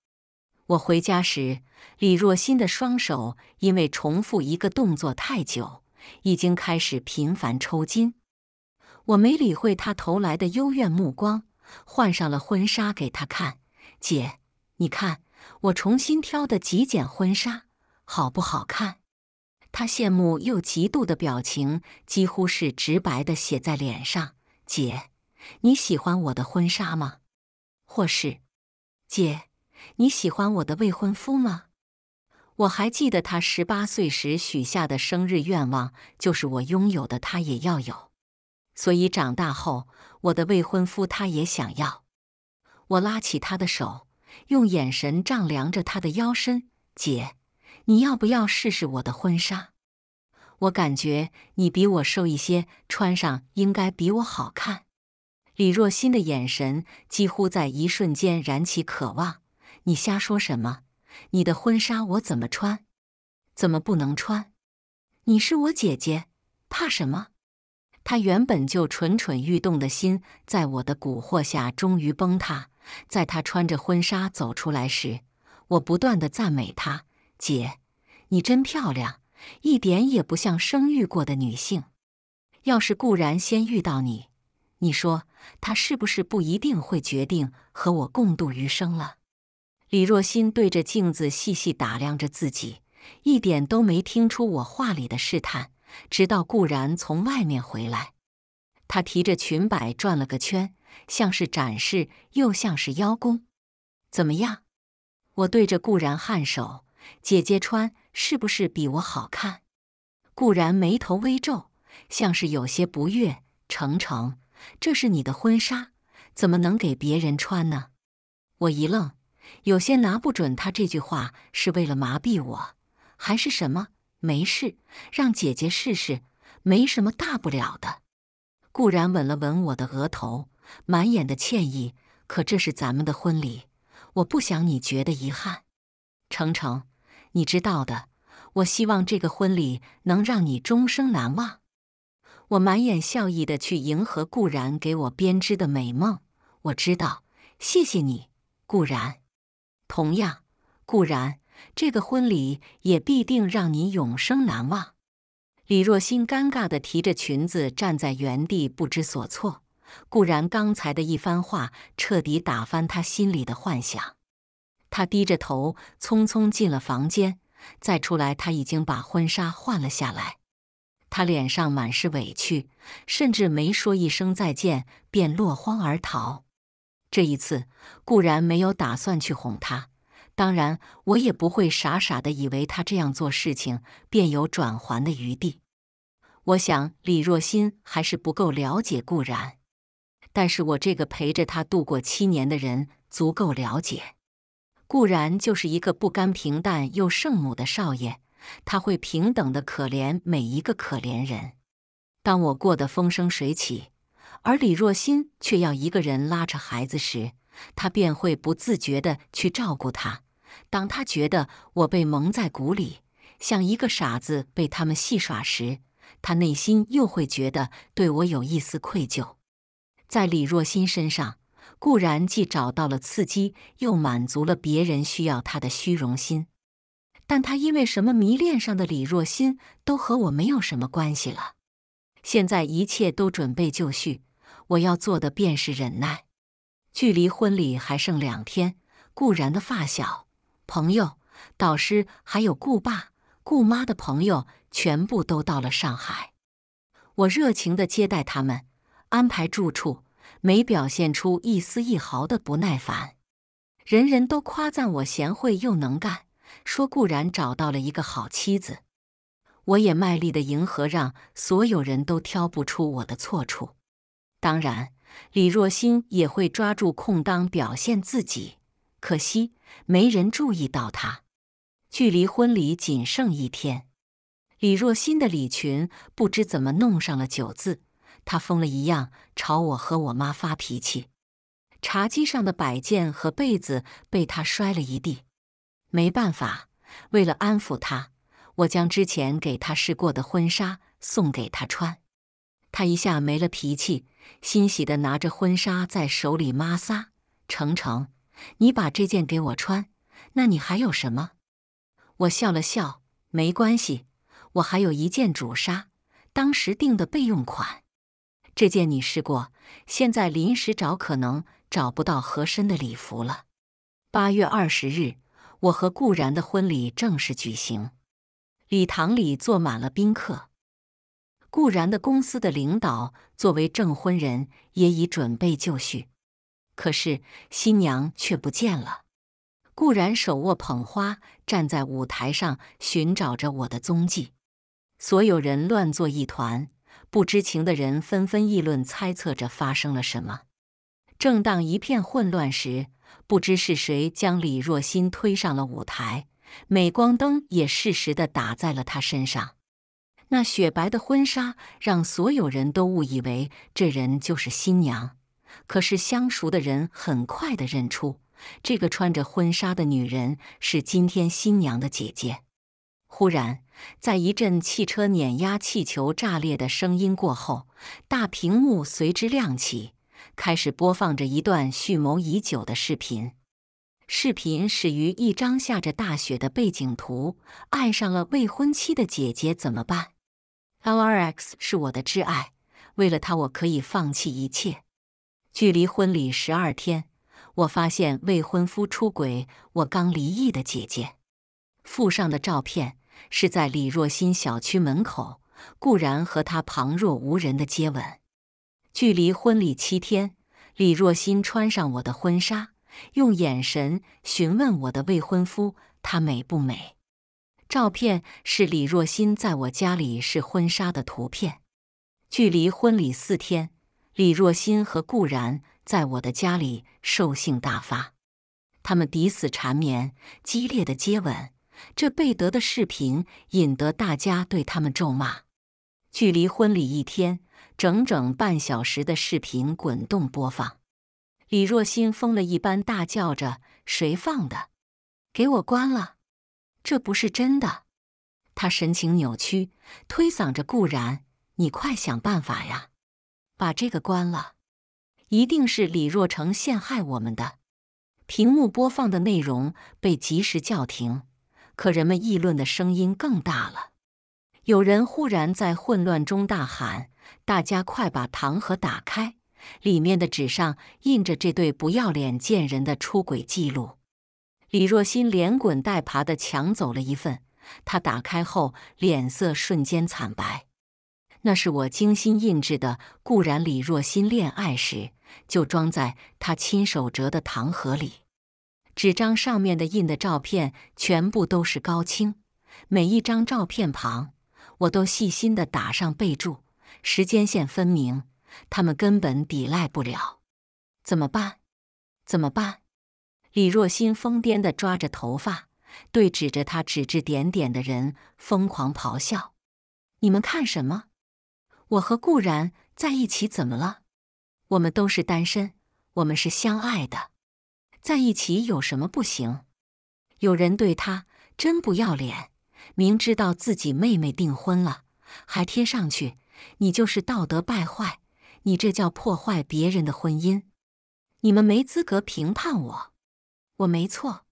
我回家时，李若欣的双手因为重复一个动作太久，已经开始频繁抽筋。我没理会她投来的幽怨目光，换上了婚纱给她看。姐，你看，我重新挑的极简婚纱，好不好看？她羡慕又嫉妒的表情几乎是直白的写在脸上。姐，你喜欢我的婚纱吗？或是，姐？你喜欢我的未婚夫吗？我还记得他十八岁时许下的生日愿望，就是我拥有的，他也要有。所以长大后，我的未婚夫他也想要。我拉起他的手，用眼神丈量着他的腰身。姐，你要不要试试我的婚纱？我感觉你比我瘦一些，穿上应该比我好看。李若欣的眼神几乎在一瞬间燃起渴望。你瞎说什么？你的婚纱我怎么穿？怎么不能穿？你是我姐姐，怕什么？她原本就蠢蠢欲动的心，在我的蛊惑下终于崩塌。在她穿着婚纱走出来时，我不断的赞美她：“姐，你真漂亮，一点也不像生育过的女性。要是顾然先遇到你，你说他是不是不一定会决定和我共度余生了？”李若欣对着镜子细细打量着自己，一点都没听出我话里的试探。直到顾然从外面回来，他提着裙摆转了个圈，像是展示，又像是邀功。“怎么样？”我对着顾然颔首，“姐姐穿是不是比我好看？”顾然眉头微皱，像是有些不悦。“程程，这是你的婚纱，怎么能给别人穿呢？”我一愣。有些拿不准，他这句话是为了麻痹我，还是什么？没事，让姐姐试试，没什么大不了的。固然吻了吻我的额头，满眼的歉意。可这是咱们的婚礼，我不想你觉得遗憾。程程，你知道的，我希望这个婚礼能让你终生难忘。我满眼笑意的去迎合顾然给我编织的美梦。我知道，谢谢你，顾然。同样，固然，这个婚礼也必定让你永生难忘。李若欣尴尬的提着裙子站在原地，不知所措。固然刚才的一番话彻底打翻他心里的幻想，他低着头匆匆进了房间，再出来他已经把婚纱换了下来。他脸上满是委屈，甚至没说一声再见，便落荒而逃。这一次，固然没有打算去哄他，当然我也不会傻傻的以为他这样做事情便有转还的余地。我想李若欣还是不够了解固然，但是我这个陪着他度过七年的人足够了解。固然就是一个不甘平淡又圣母的少爷，他会平等的可怜每一个可怜人。当我过得风生水起。而李若欣却要一个人拉着孩子时，他便会不自觉地去照顾他。当他觉得我被蒙在鼓里，像一个傻子被他们戏耍时，他内心又会觉得对我有一丝愧疚。在李若欣身上，固然既找到了刺激，又满足了别人需要他的虚荣心，但他因为什么迷恋上的李若欣，都和我没有什么关系了。现在一切都准备就绪。我要做的便是忍耐。距离婚礼还剩两天，顾然的发小、朋友、导师，还有顾爸、顾妈的朋友，全部都到了上海。我热情地接待他们，安排住处，没表现出一丝一毫的不耐烦。人人都夸赞我贤惠又能干，说顾然找到了一个好妻子。我也卖力的迎合，让所有人都挑不出我的错处。当然，李若欣也会抓住空当表现自己，可惜没人注意到她。距离婚礼仅剩一天，李若欣的礼裙不知怎么弄上了酒渍，她疯了一样朝我和我妈发脾气。茶几上的摆件和被子被她摔了一地。没办法，为了安抚她，我将之前给她试过的婚纱送给她穿，她一下没了脾气。欣喜地拿着婚纱在手里摩挲，程程，你把这件给我穿。那你还有什么？我笑了笑，没关系，我还有一件主纱，当时订的备用款。这件你试过，现在临时找可能找不到合身的礼服了。八月二十日，我和顾然的婚礼正式举行，礼堂里坐满了宾客。固然的公司的领导作为证婚人也已准备就绪，可是新娘却不见了。固然手握捧花站在舞台上寻找着我的踪迹，所有人乱作一团，不知情的人纷纷议论猜测着发生了什么。正当一片混乱时，不知是谁将李若欣推上了舞台，镁光灯也适时的打在了她身上。那雪白的婚纱让所有人都误以为这人就是新娘，可是相熟的人很快的认出，这个穿着婚纱的女人是今天新娘的姐姐。忽然，在一阵汽车碾压、气球炸裂的声音过后，大屏幕随之亮起，开始播放着一段蓄谋已久的视频。视频始于一张下着大雪的背景图，爱上了未婚妻的姐姐怎么办？L R X 是我的挚爱，为了他，我可以放弃一切。距离婚礼十二天，我发现未婚夫出轨我刚离异的姐姐。附上的照片是在李若欣小区门口，固然和他旁若无人的接吻。距离婚礼七天，李若欣穿上我的婚纱，用眼神询问我的未婚夫，她美不美？照片是李若欣在我家里试婚纱的图片。距离婚礼四天，李若欣和顾然在我的家里兽性大发，他们抵死缠绵，激烈的接吻。这被德的视频引得大家对他们咒骂。距离婚礼一天，整整半小时的视频滚动播放。李若欣疯了一般大叫着：“谁放的？给我关了！”这不是真的！他神情扭曲，推搡着顾然：“你快想办法呀，把这个关了！一定是李若成陷害我们的。”屏幕播放的内容被及时叫停，可人们议论的声音更大了。有人忽然在混乱中大喊：“大家快把糖盒打开！里面的纸上印着这对不要脸贱人的出轨记录。”李若欣连滚带爬的抢走了一份，他打开后脸色瞬间惨白。那是我精心印制的。固然，李若欣恋爱时就装在她亲手折的糖盒里。纸张上面的印的照片全部都是高清，每一张照片旁我都细心的打上备注，时间线分明，他们根本抵赖不了。怎么办？怎么办？李若欣疯癫地抓着头发，对指着他指指点点的人疯狂咆哮：“你们看什么？我和顾然在一起，怎么了？我们都是单身，我们是相爱的，在一起有什么不行？”有人对他真不要脸，明知道自己妹妹订婚了，还贴上去，你就是道德败坏，你这叫破坏别人的婚姻，你们没资格评判我。我没错，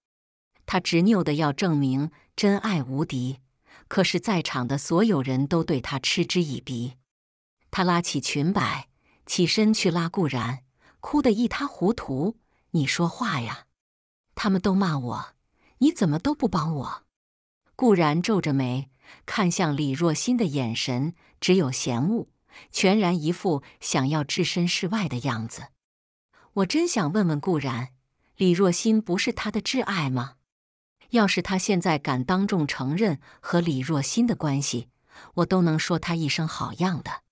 他执拗的要证明真爱无敌，可是，在场的所有人都对他嗤之以鼻。他拉起裙摆，起身去拉顾然，哭得一塌糊涂。你说话呀！他们都骂我，你怎么都不帮我？顾然皱着眉，看向李若欣的眼神只有嫌恶，全然一副想要置身事外的样子。我真想问问顾然。李若欣不是他的挚爱吗？要是他现在敢当众承认和李若欣的关系，我都能说他一声好样的。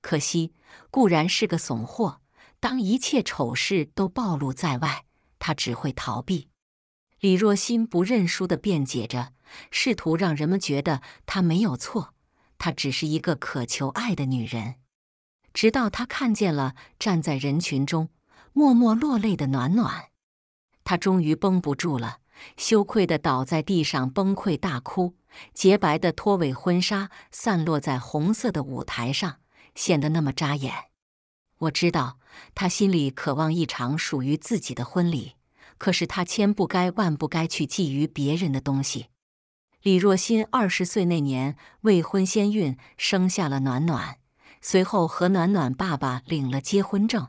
可惜，固然是个怂货。当一切丑事都暴露在外，他只会逃避。李若欣不认输的辩解着，试图让人们觉得他没有错，他只是一个渴求爱的女人。直到他看见了站在人群中默默落泪的暖暖。他终于绷不住了，羞愧地倒在地上崩溃大哭。洁白的拖尾婚纱散落在红色的舞台上，显得那么扎眼。我知道他心里渴望一场属于自己的婚礼，可是他千不该万不该去觊觎别人的东西。李若欣二十岁那年未婚先孕，生下了暖暖，随后和暖暖爸爸领了结婚证，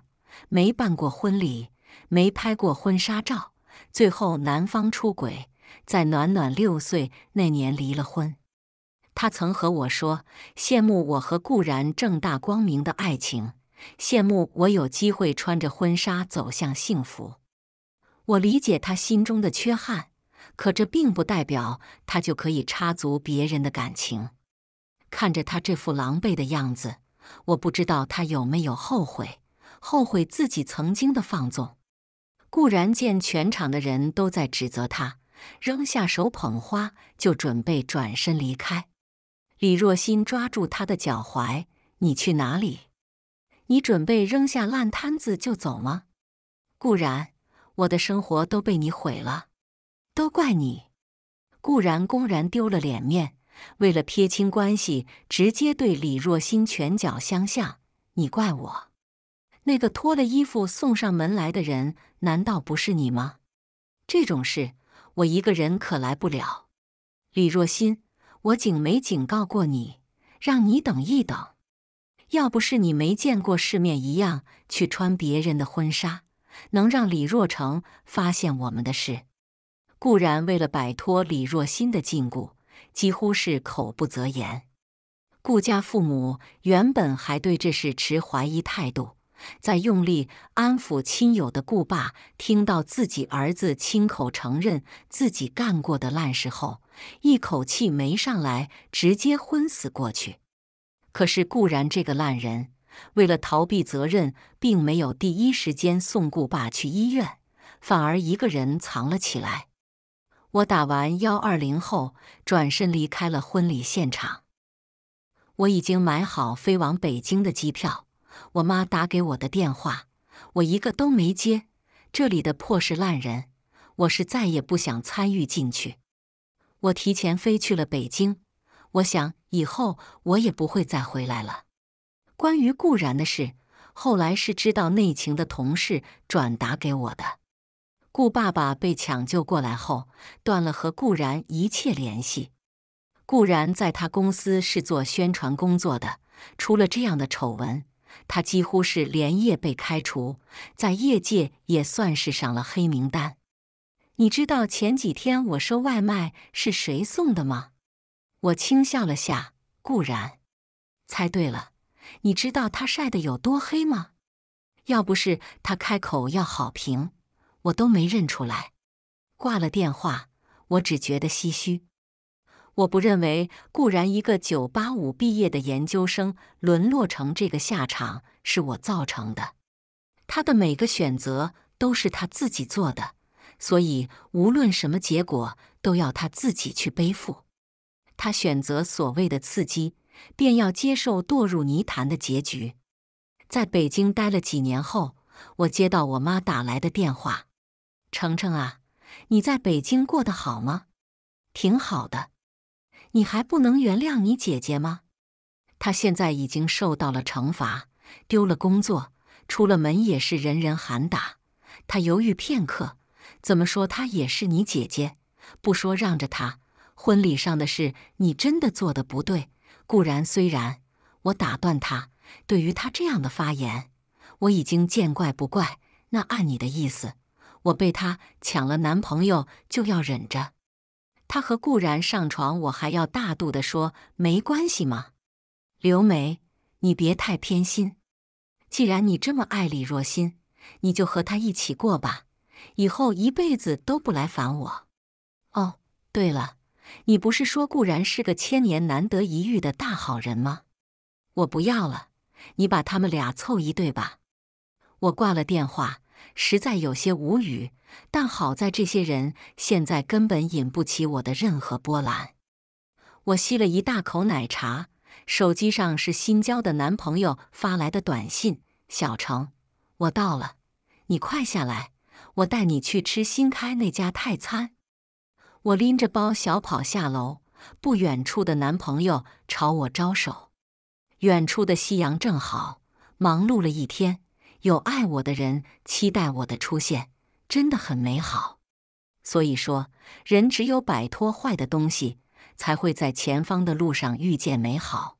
没办过婚礼，没拍过婚纱照。最后，男方出轨，在暖暖六岁那年离了婚。他曾和我说：“羡慕我和顾然正大光明的爱情，羡慕我有机会穿着婚纱走向幸福。”我理解他心中的缺憾，可这并不代表他就可以插足别人的感情。看着他这副狼狈的样子，我不知道他有没有后悔，后悔自己曾经的放纵。固然见全场的人都在指责他，扔下手捧花就准备转身离开。李若欣抓住他的脚踝：“你去哪里？你准备扔下烂摊子就走吗？”固然，我的生活都被你毁了，都怪你！固然公然丢了脸面，为了撇清关系，直接对李若欣拳脚相向。你怪我？那个脱了衣服送上门来的人，难道不是你吗？这种事我一个人可来不了。李若欣，我警没警告过你，让你等一等。要不是你没见过世面，一样去穿别人的婚纱，能让李若成发现我们的事？固然为了摆脱李若欣的禁锢，几乎是口不择言。顾家父母原本还对这事持怀疑态度。在用力安抚亲友的顾爸，听到自己儿子亲口承认自己干过的烂事后，一口气没上来，直接昏死过去。可是固然这个烂人，为了逃避责任，并没有第一时间送顾爸去医院，反而一个人藏了起来。我打完幺二零后，转身离开了婚礼现场。我已经买好飞往北京的机票。我妈打给我的电话，我一个都没接。这里的破事烂人，我是再也不想参与进去。我提前飞去了北京，我想以后我也不会再回来了。关于顾然的事，后来是知道内情的同事转达给我的。顾爸爸被抢救过来后，断了和顾然一切联系。顾然在他公司是做宣传工作的，出了这样的丑闻。他几乎是连夜被开除，在业界也算是上了黑名单。你知道前几天我收外卖是谁送的吗？我轻笑了下，固然，猜对了。你知道他晒得有多黑吗？要不是他开口要好评，我都没认出来。挂了电话，我只觉得唏嘘。我不认为，固然一个985毕业的研究生沦落成这个下场是我造成的，他的每个选择都是他自己做的，所以无论什么结果都要他自己去背负。他选择所谓的刺激，便要接受堕入泥潭的结局。在北京待了几年后，我接到我妈打来的电话：“程程啊，你在北京过得好吗？挺好的。”你还不能原谅你姐姐吗？她现在已经受到了惩罚，丢了工作，出了门也是人人喊打。她犹豫片刻，怎么说？她也是你姐姐，不说让着她。婚礼上的事，你真的做的不对。固然，虽然我打断她，对于她这样的发言，我已经见怪不怪。那按你的意思，我被她抢了男朋友就要忍着？他和顾然上床，我还要大度地说没关系吗？刘梅，你别太偏心。既然你这么爱李若欣，你就和他一起过吧，以后一辈子都不来烦我。哦，对了，你不是说顾然是个千年难得一遇的大好人吗？我不要了，你把他们俩凑一对吧。我挂了电话，实在有些无语。但好在这些人现在根本引不起我的任何波澜。我吸了一大口奶茶，手机上是新交的男朋友发来的短信：“小程，我到了，你快下来，我带你去吃新开那家泰餐。”我拎着包小跑下楼，不远处的男朋友朝我招手。远处的夕阳正好，忙碌了一天，有爱我的人期待我的出现。真的很美好，所以说，人只有摆脱坏的东西，才会在前方的路上遇见美好。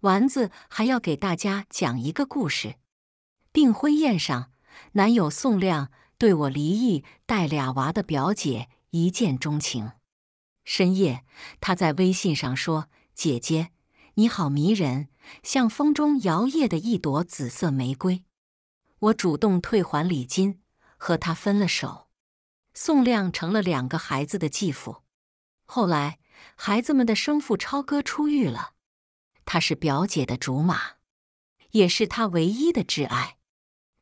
丸子还要给大家讲一个故事：订婚宴上，男友宋亮对我离异带俩娃的表姐一见钟情。深夜，他在微信上说：“姐姐，你好迷人，像风中摇曳的一朵紫色玫瑰。”我主动退还礼金。和他分了手，宋亮成了两个孩子的继父。后来，孩子们的生父超哥出狱了，他是表姐的竹马，也是他唯一的挚爱。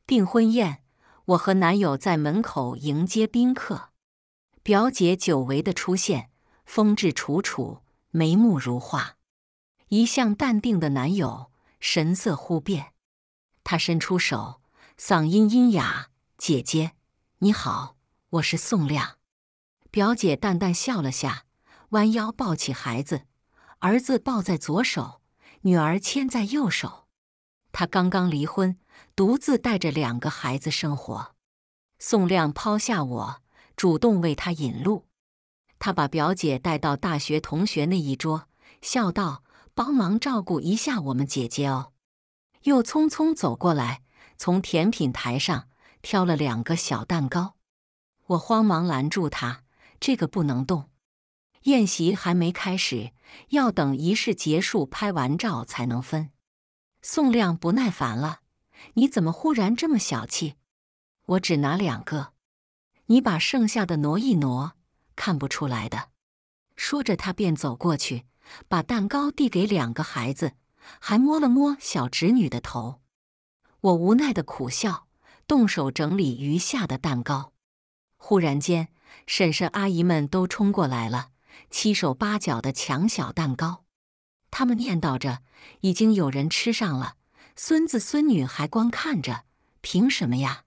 订婚宴，我和男友在门口迎接宾客。表姐久违的出现，风致楚楚，眉目如画。一向淡定的男友神色忽变，他伸出手，嗓音阴哑。姐姐，你好，我是宋亮。表姐淡淡笑了下，弯腰抱起孩子，儿子抱在左手，女儿牵在右手。她刚刚离婚，独自带着两个孩子生活。宋亮抛下我，主动为他引路。他把表姐带到大学同学那一桌，笑道：“帮忙照顾一下我们姐姐哦。”又匆匆走过来，从甜品台上。挑了两个小蛋糕，我慌忙拦住他：“这个不能动，宴席还没开始，要等仪式结束拍完照才能分。”宋亮不耐烦了：“你怎么忽然这么小气？我只拿两个，你把剩下的挪一挪，看不出来的。”说着，他便走过去，把蛋糕递给两个孩子，还摸了摸小侄女的头。我无奈的苦笑。动手整理余下的蛋糕，忽然间，婶婶阿姨们都冲过来了，七手八脚的抢小蛋糕。他们念叨着：“已经有人吃上了，孙子孙女还光看着，凭什么呀？”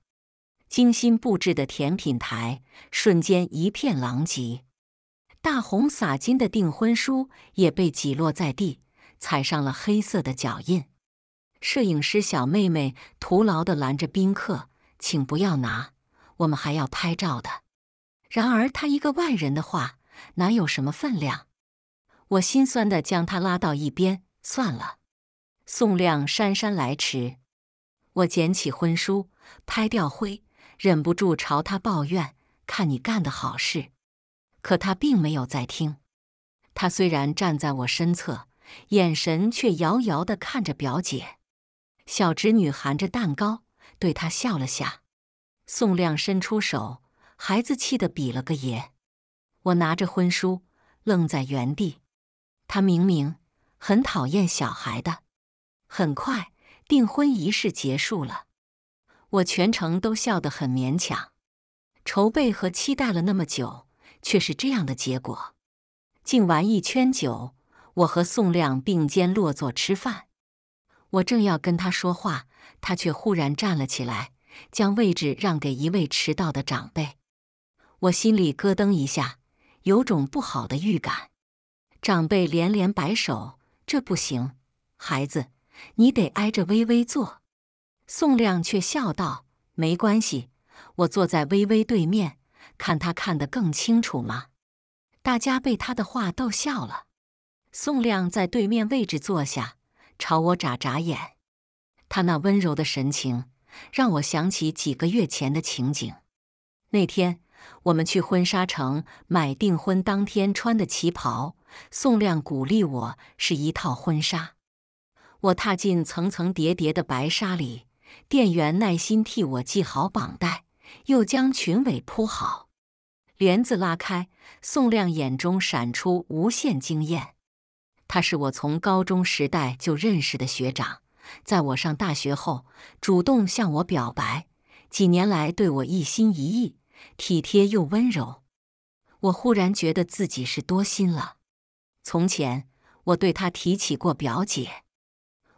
精心布置的甜品台瞬间一片狼藉，大红洒金的订婚书也被挤落在地，踩上了黑色的脚印。摄影师小妹妹徒劳地拦着宾客。请不要拿，我们还要拍照的。然而他一个外人的话，哪有什么分量？我心酸的将他拉到一边，算了。宋亮姗姗来迟，我捡起婚书，拍掉灰，忍不住朝他抱怨：“看你干的好事。”可他并没有在听。他虽然站在我身侧，眼神却遥遥的看着表姐。小侄女含着蛋糕。对他笑了下，宋亮伸出手，孩子气的比了个耶。我拿着婚书愣在原地。他明明很讨厌小孩的。很快，订婚仪式结束了。我全程都笑得很勉强。筹备和期待了那么久，却是这样的结果。敬完一圈酒，我和宋亮并肩落座吃饭。我正要跟他说话。他却忽然站了起来，将位置让给一位迟到的长辈。我心里咯噔一下，有种不好的预感。长辈连连摆手：“这不行，孩子，你得挨着微微坐。”宋亮却笑道：“没关系，我坐在微微对面，看他看得更清楚嘛。”大家被他的话逗笑了。宋亮在对面位置坐下，朝我眨眨眼。他那温柔的神情，让我想起几个月前的情景。那天，我们去婚纱城买订婚当天穿的旗袍。宋亮鼓励我是一套婚纱。我踏进层层叠叠的白纱里，店员耐心替我系好绑带，又将裙尾铺好。帘子拉开，宋亮眼中闪出无限惊艳。他是我从高中时代就认识的学长。在我上大学后，主动向我表白，几年来对我一心一意，体贴又温柔。我忽然觉得自己是多心了。从前我对他提起过表姐，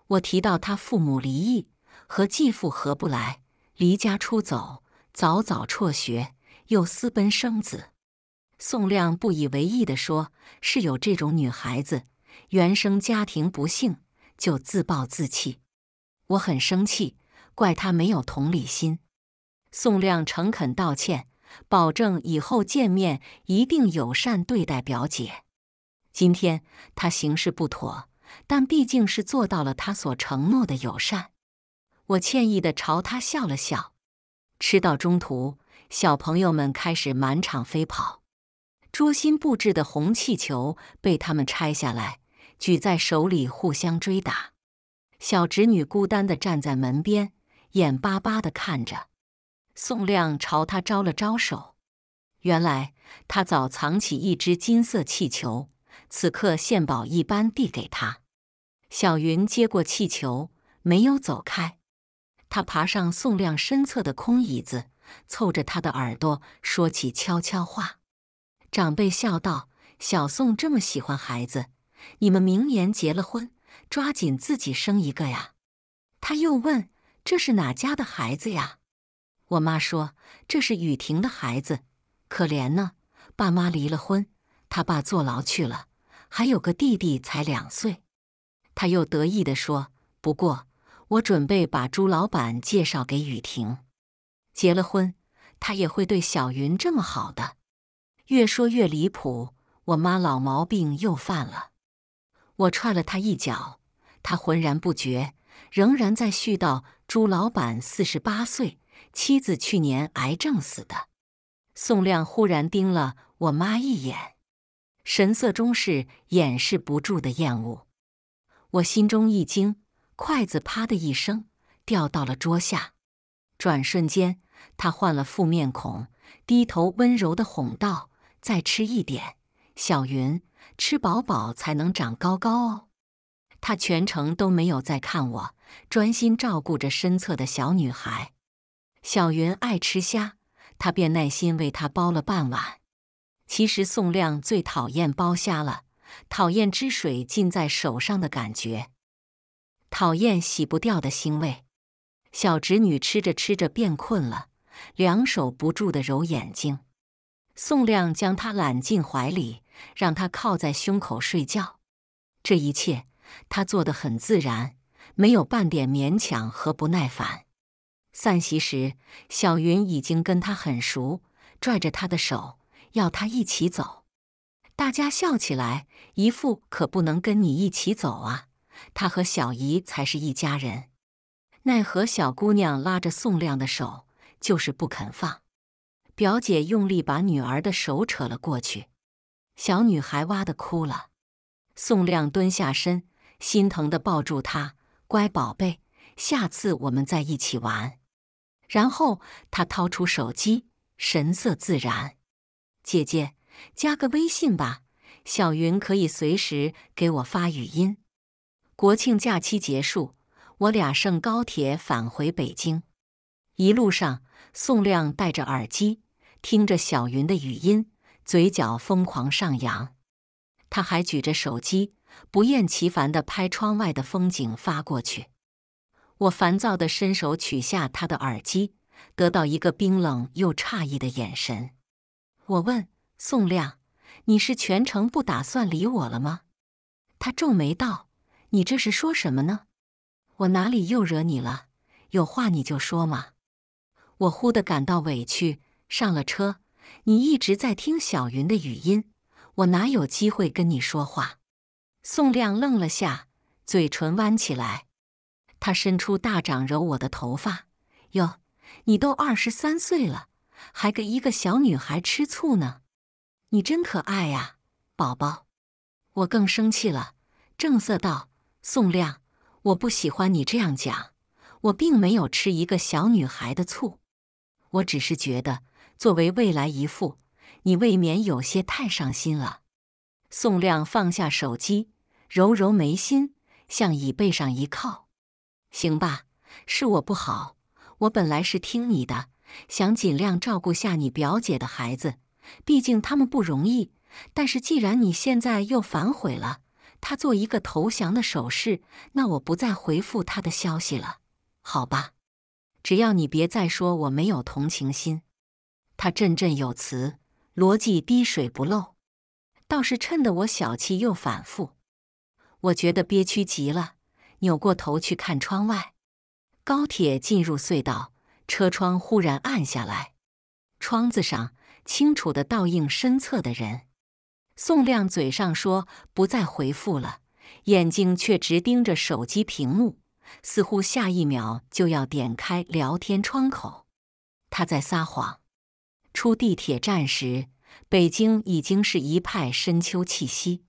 我提到她父母离异，和继父合不来，离家出走，早早辍学，又私奔生子。宋亮不以为意地说：“是有这种女孩子，原生家庭不幸。”就自暴自弃，我很生气，怪他没有同理心。宋亮诚恳道歉，保证以后见面一定友善对待表姐。今天他行事不妥，但毕竟是做到了他所承诺的友善。我歉意的朝他笑了笑。吃到中途，小朋友们开始满场飞跑，桌心布置的红气球被他们拆下来。举在手里互相追打，小侄女孤单的站在门边，眼巴巴的看着。宋亮朝他招了招手，原来他早藏起一只金色气球，此刻献宝一般递给他。小云接过气球，没有走开，他爬上宋亮身侧的空椅子，凑着他的耳朵说起悄悄话。长辈笑道：“小宋这么喜欢孩子。”你们明年结了婚，抓紧自己生一个呀！他又问：“这是哪家的孩子呀？”我妈说：“这是雨婷的孩子，可怜呢，爸妈离了婚，他爸坐牢去了，还有个弟弟才两岁。”他又得意的说：“不过我准备把朱老板介绍给雨婷，结了婚，他也会对小云这么好的。”越说越离谱，我妈老毛病又犯了。我踹了他一脚，他浑然不觉，仍然在絮叨：“朱老板四十八岁，妻子去年癌症死的。”宋亮忽然盯了我妈一眼，神色中是掩饰不住的厌恶。我心中一惊，筷子啪的一声掉到了桌下。转瞬间，他换了副面孔，低头温柔地哄道：“再吃一点，小云。”吃饱饱才能长高高哦。他全程都没有在看我，专心照顾着身侧的小女孩。小云爱吃虾，他便耐心为她剥了半碗。其实宋亮最讨厌剥虾了，讨厌汁水浸在手上的感觉，讨厌洗不掉的腥味。小侄女吃着吃着变困了，两手不住的揉眼睛。宋亮将她揽进怀里。让他靠在胸口睡觉，这一切他做得很自然，没有半点勉强和不耐烦。散席时，小云已经跟他很熟，拽着他的手要他一起走。大家笑起来，姨父可不能跟你一起走啊，他和小姨才是一家人。奈何小姑娘拉着宋亮的手就是不肯放，表姐用力把女儿的手扯了过去。小女孩哇的哭了，宋亮蹲下身，心疼的抱住她：“乖宝贝，下次我们再一起玩。”然后他掏出手机，神色自然：“姐姐，加个微信吧，小云可以随时给我发语音。”国庆假期结束，我俩乘高铁返回北京。一路上，宋亮戴着耳机，听着小云的语音。嘴角疯狂上扬，他还举着手机，不厌其烦地拍窗外的风景发过去。我烦躁地伸手取下他的耳机，得到一个冰冷又诧异的眼神。我问宋亮：“你是全程不打算理我了吗？”他皱眉道：“你这是说什么呢？我哪里又惹你了？有话你就说嘛。”我忽地感到委屈，上了车。你一直在听小云的语音，我哪有机会跟你说话？宋亮愣了下，嘴唇弯起来，他伸出大掌揉我的头发。哟，你都二十三岁了，还给一个小女孩吃醋呢？你真可爱呀，宝宝！我更生气了，正色道：“宋亮，我不喜欢你这样讲。我并没有吃一个小女孩的醋，我只是觉得……”作为未来姨父，你未免有些太上心了。宋亮放下手机，揉揉眉心，向椅背上一靠：“行吧，是我不好。我本来是听你的，想尽量照顾下你表姐的孩子，毕竟他们不容易。但是既然你现在又反悔了，他做一个投降的手势，那我不再回复他的消息了，好吧？只要你别再说我没有同情心。”他振振有词，逻辑滴水不漏，倒是衬得我小气又反复。我觉得憋屈极了，扭过头去看窗外，高铁进入隧道，车窗忽然暗下来，窗子上清楚的倒映身侧的人。宋亮嘴上说不再回复了，眼睛却直盯着手机屏幕，似乎下一秒就要点开聊天窗口。他在撒谎。出地铁站时，北京已经是一派深秋气息。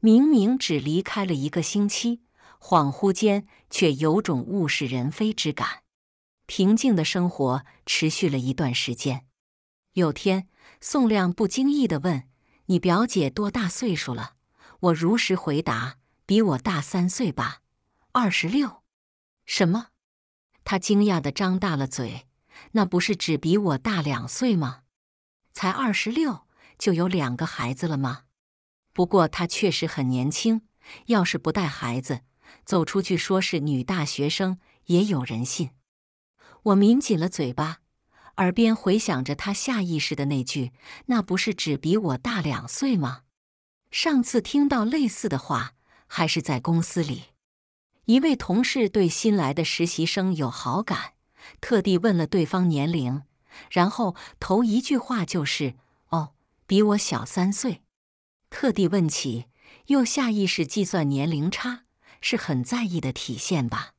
明明只离开了一个星期，恍惚间却有种物是人非之感。平静的生活持续了一段时间。有天，宋亮不经意的问：“你表姐多大岁数了？”我如实回答：“比我大三岁吧，二十六。”什么？他惊讶的张大了嘴。那不是只比我大两岁吗？才二十六就有两个孩子了吗？不过他确实很年轻。要是不带孩子，走出去说是女大学生也有人信。我抿紧了嘴巴，耳边回想着他下意识的那句：“那不是只比我大两岁吗？”上次听到类似的话，还是在公司里，一位同事对新来的实习生有好感。特地问了对方年龄，然后头一句话就是“哦，比我小三岁。”特地问起，又下意识计算年龄差，是很在意的体现吧？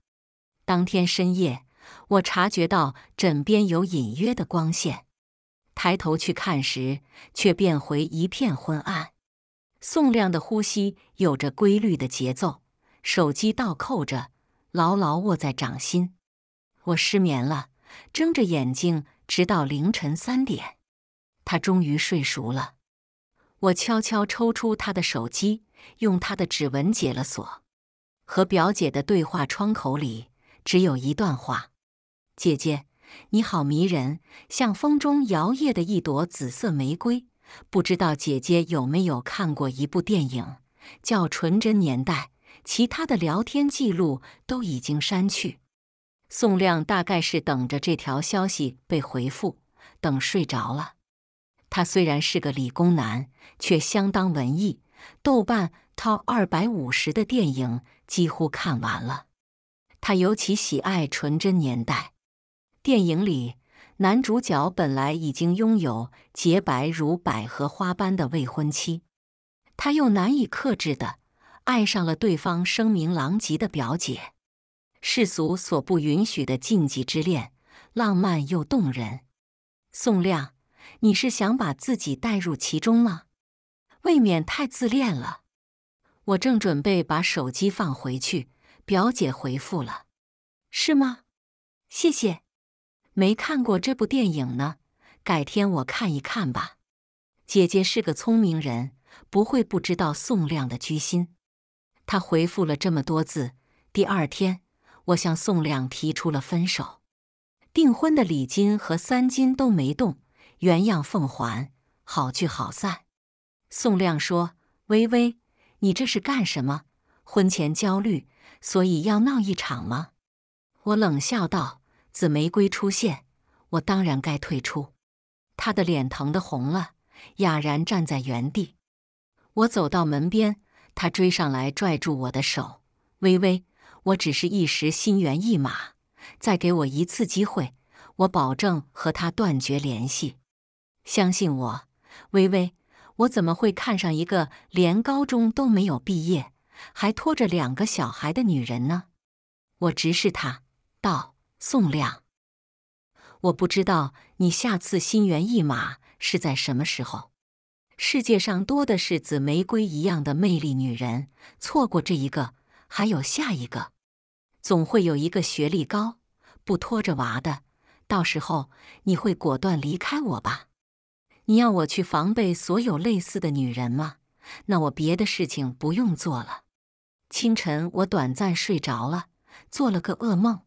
当天深夜，我察觉到枕边有隐约的光线，抬头去看时，却变回一片昏暗。宋亮的呼吸有着规律的节奏，手机倒扣着，牢牢握在掌心。我失眠了，睁着眼睛直到凌晨三点。他终于睡熟了，我悄悄抽出他的手机，用他的指纹解了锁。和表姐的对话窗口里只有一段话：“姐姐，你好迷人，像风中摇曳的一朵紫色玫瑰。不知道姐姐有没有看过一部电影，叫《纯真年代》？其他的聊天记录都已经删去。”宋亮大概是等着这条消息被回复，等睡着了。他虽然是个理工男，却相当文艺。豆瓣 Top 二百五十的电影几乎看完了。他尤其喜爱《纯真年代》电影里，男主角本来已经拥有洁白如百合花般的未婚妻，他又难以克制的爱上了对方声名狼藉的表姐。世俗所不允许的禁忌之恋，浪漫又动人。宋亮，你是想把自己带入其中吗？未免太自恋了。我正准备把手机放回去，表姐回复了，是吗？谢谢。没看过这部电影呢，改天我看一看吧。姐姐是个聪明人，不会不知道宋亮的居心。他回复了这么多字，第二天。我向宋亮提出了分手，订婚的礼金和三金都没动，原样奉还，好聚好散。宋亮说：“微微，你这是干什么？婚前焦虑，所以要闹一场吗？”我冷笑道：“紫玫瑰出现，我当然该退出。”他的脸疼的红了，哑然站在原地。我走到门边，他追上来拽住我的手：“微微。”我只是一时心猿意马，再给我一次机会，我保证和他断绝联系。相信我，微微，我怎么会看上一个连高中都没有毕业，还拖着两个小孩的女人呢？我直视他道：“宋亮，我不知道你下次心猿意马是在什么时候。世界上多的是紫玫瑰一样的魅力女人，错过这一个，还有下一个。”总会有一个学历高、不拖着娃的，到时候你会果断离开我吧？你要我去防备所有类似的女人吗？那我别的事情不用做了。清晨，我短暂睡着了，做了个噩梦。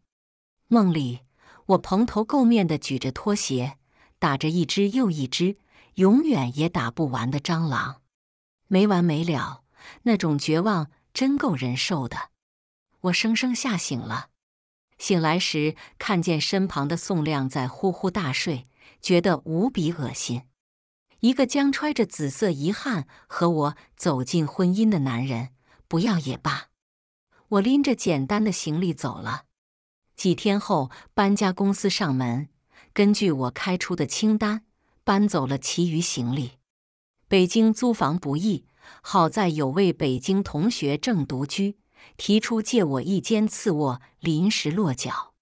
梦里，我蓬头垢面的举着拖鞋，打着一只又一只，永远也打不完的蟑螂，没完没了。那种绝望真够人受的。我生生吓醒了，醒来时看见身旁的宋亮在呼呼大睡，觉得无比恶心。一个将揣着紫色遗憾和我走进婚姻的男人，不要也罢。我拎着简单的行李走了。几天后，搬家公司上门，根据我开出的清单搬走了其余行李。北京租房不易，好在有位北京同学正独居。提出借我一间次卧临时落脚，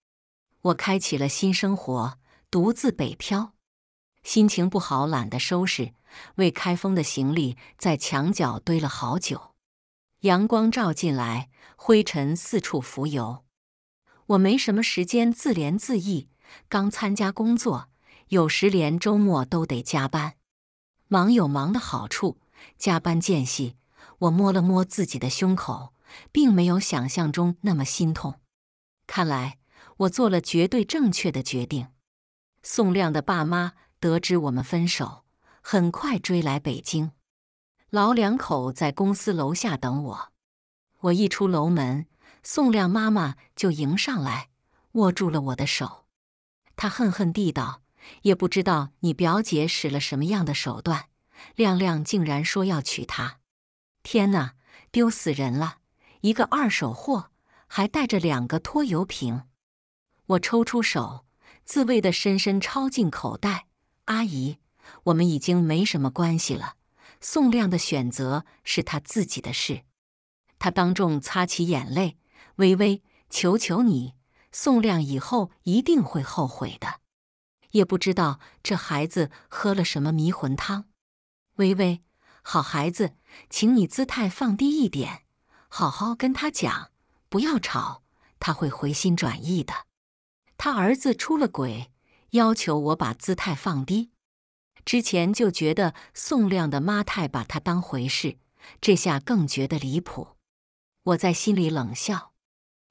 我开启了新生活，独自北漂。心情不好，懒得收拾未开封的行李，在墙角堆了好久。阳光照进来，灰尘四处浮游。我没什么时间自怜自艾，刚参加工作，有时连周末都得加班。忙有忙的好处，加班间隙，我摸了摸自己的胸口。并没有想象中那么心痛，看来我做了绝对正确的决定。宋亮的爸妈得知我们分手，很快追来北京。老两口在公司楼下等我，我一出楼门，宋亮妈妈就迎上来，握住了我的手。他恨恨地道：“也不知道你表姐使了什么样的手段，亮亮竟然说要娶她！天哪，丢死人了！”一个二手货，还带着两个拖油瓶。我抽出手，自慰的深深抄进口袋。阿姨，我们已经没什么关系了。宋亮的选择是他自己的事。他当众擦起眼泪，微微，求求你，宋亮以后一定会后悔的。也不知道这孩子喝了什么迷魂汤。微微，好孩子，请你姿态放低一点。好好跟他讲，不要吵，他会回心转意的。他儿子出了轨，要求我把姿态放低。之前就觉得宋亮的妈太把他当回事，这下更觉得离谱。我在心里冷笑：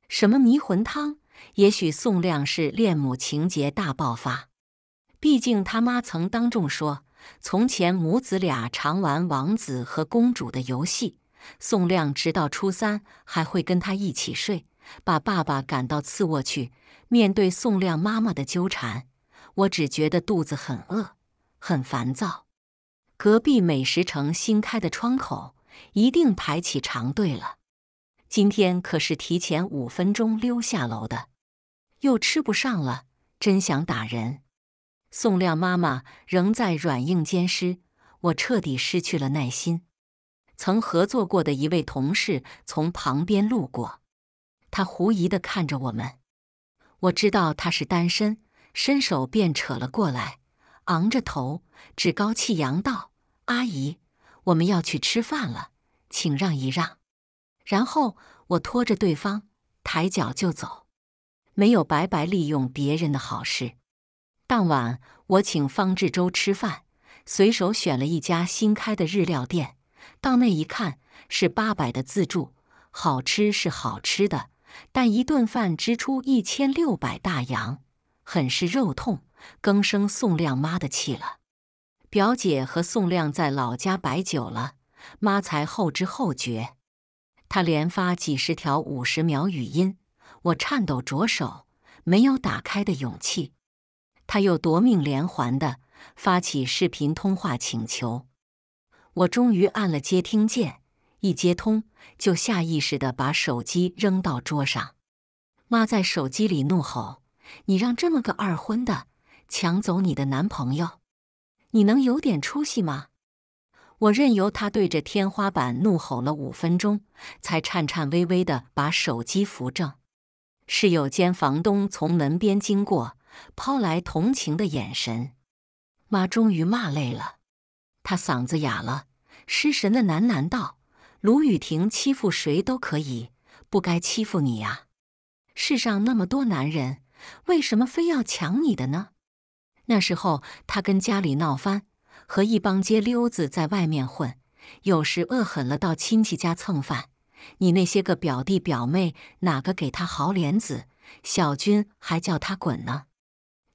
什么迷魂汤？也许宋亮是恋母情节大爆发。毕竟他妈曾当众说，从前母子俩常玩王子和公主的游戏。宋亮直到初三还会跟他一起睡，把爸爸赶到次卧去。面对宋亮妈妈的纠缠，我只觉得肚子很饿，很烦躁。隔壁美食城新开的窗口一定排起长队了。今天可是提前五分钟溜下楼的，又吃不上了，真想打人。宋亮妈妈仍在软硬兼施，我彻底失去了耐心。曾合作过的一位同事从旁边路过，他狐疑的看着我们。我知道他是单身，伸手便扯了过来，昂着头，趾高气扬道：“阿姨，我们要去吃饭了，请让一让。”然后我拖着对方，抬脚就走，没有白白利用别人的好事。当晚，我请方志周吃饭，随手选了一家新开的日料店。到那一看是八百的自助，好吃是好吃的，但一顿饭支出一千六百大洋，很是肉痛，更生宋亮妈的气了。表姐和宋亮在老家摆酒了，妈才后知后觉。他连发几十条五十秒语音，我颤抖着手没有打开的勇气。他又夺命连环的发起视频通话请求。我终于按了接听键，一接通就下意识地把手机扔到桌上。妈在手机里怒吼：“你让这么个二婚的抢走你的男朋友，你能有点出息吗？”我任由她对着天花板怒吼了五分钟，才颤颤巍巍地把手机扶正。室友兼房东从门边经过，抛来同情的眼神。妈终于骂累了。他嗓子哑了，失神的喃喃道：“卢雨婷欺负谁都可以，不该欺负你啊！世上那么多男人，为什么非要抢你的呢？”那时候他跟家里闹翻，和一帮街溜子在外面混，有时饿狠了到亲戚家蹭饭。你那些个表弟表妹哪个给他好脸子？小军还叫他滚呢，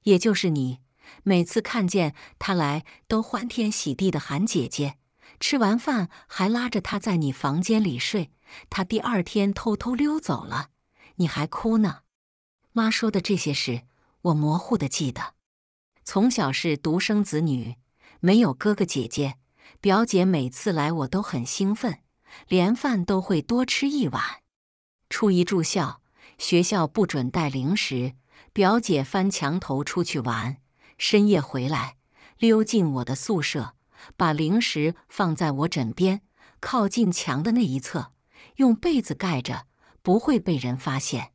也就是你。每次看见她来，都欢天喜地的喊姐姐。吃完饭还拉着她在你房间里睡，她第二天偷偷溜走了，你还哭呢。妈说的这些事，我模糊的记得。从小是独生子女，没有哥哥姐姐，表姐每次来我都很兴奋，连饭都会多吃一碗。初一住校，学校不准带零食，表姐翻墙头出去玩。深夜回来，溜进我的宿舍，把零食放在我枕边，靠近墙的那一侧，用被子盖着，不会被人发现。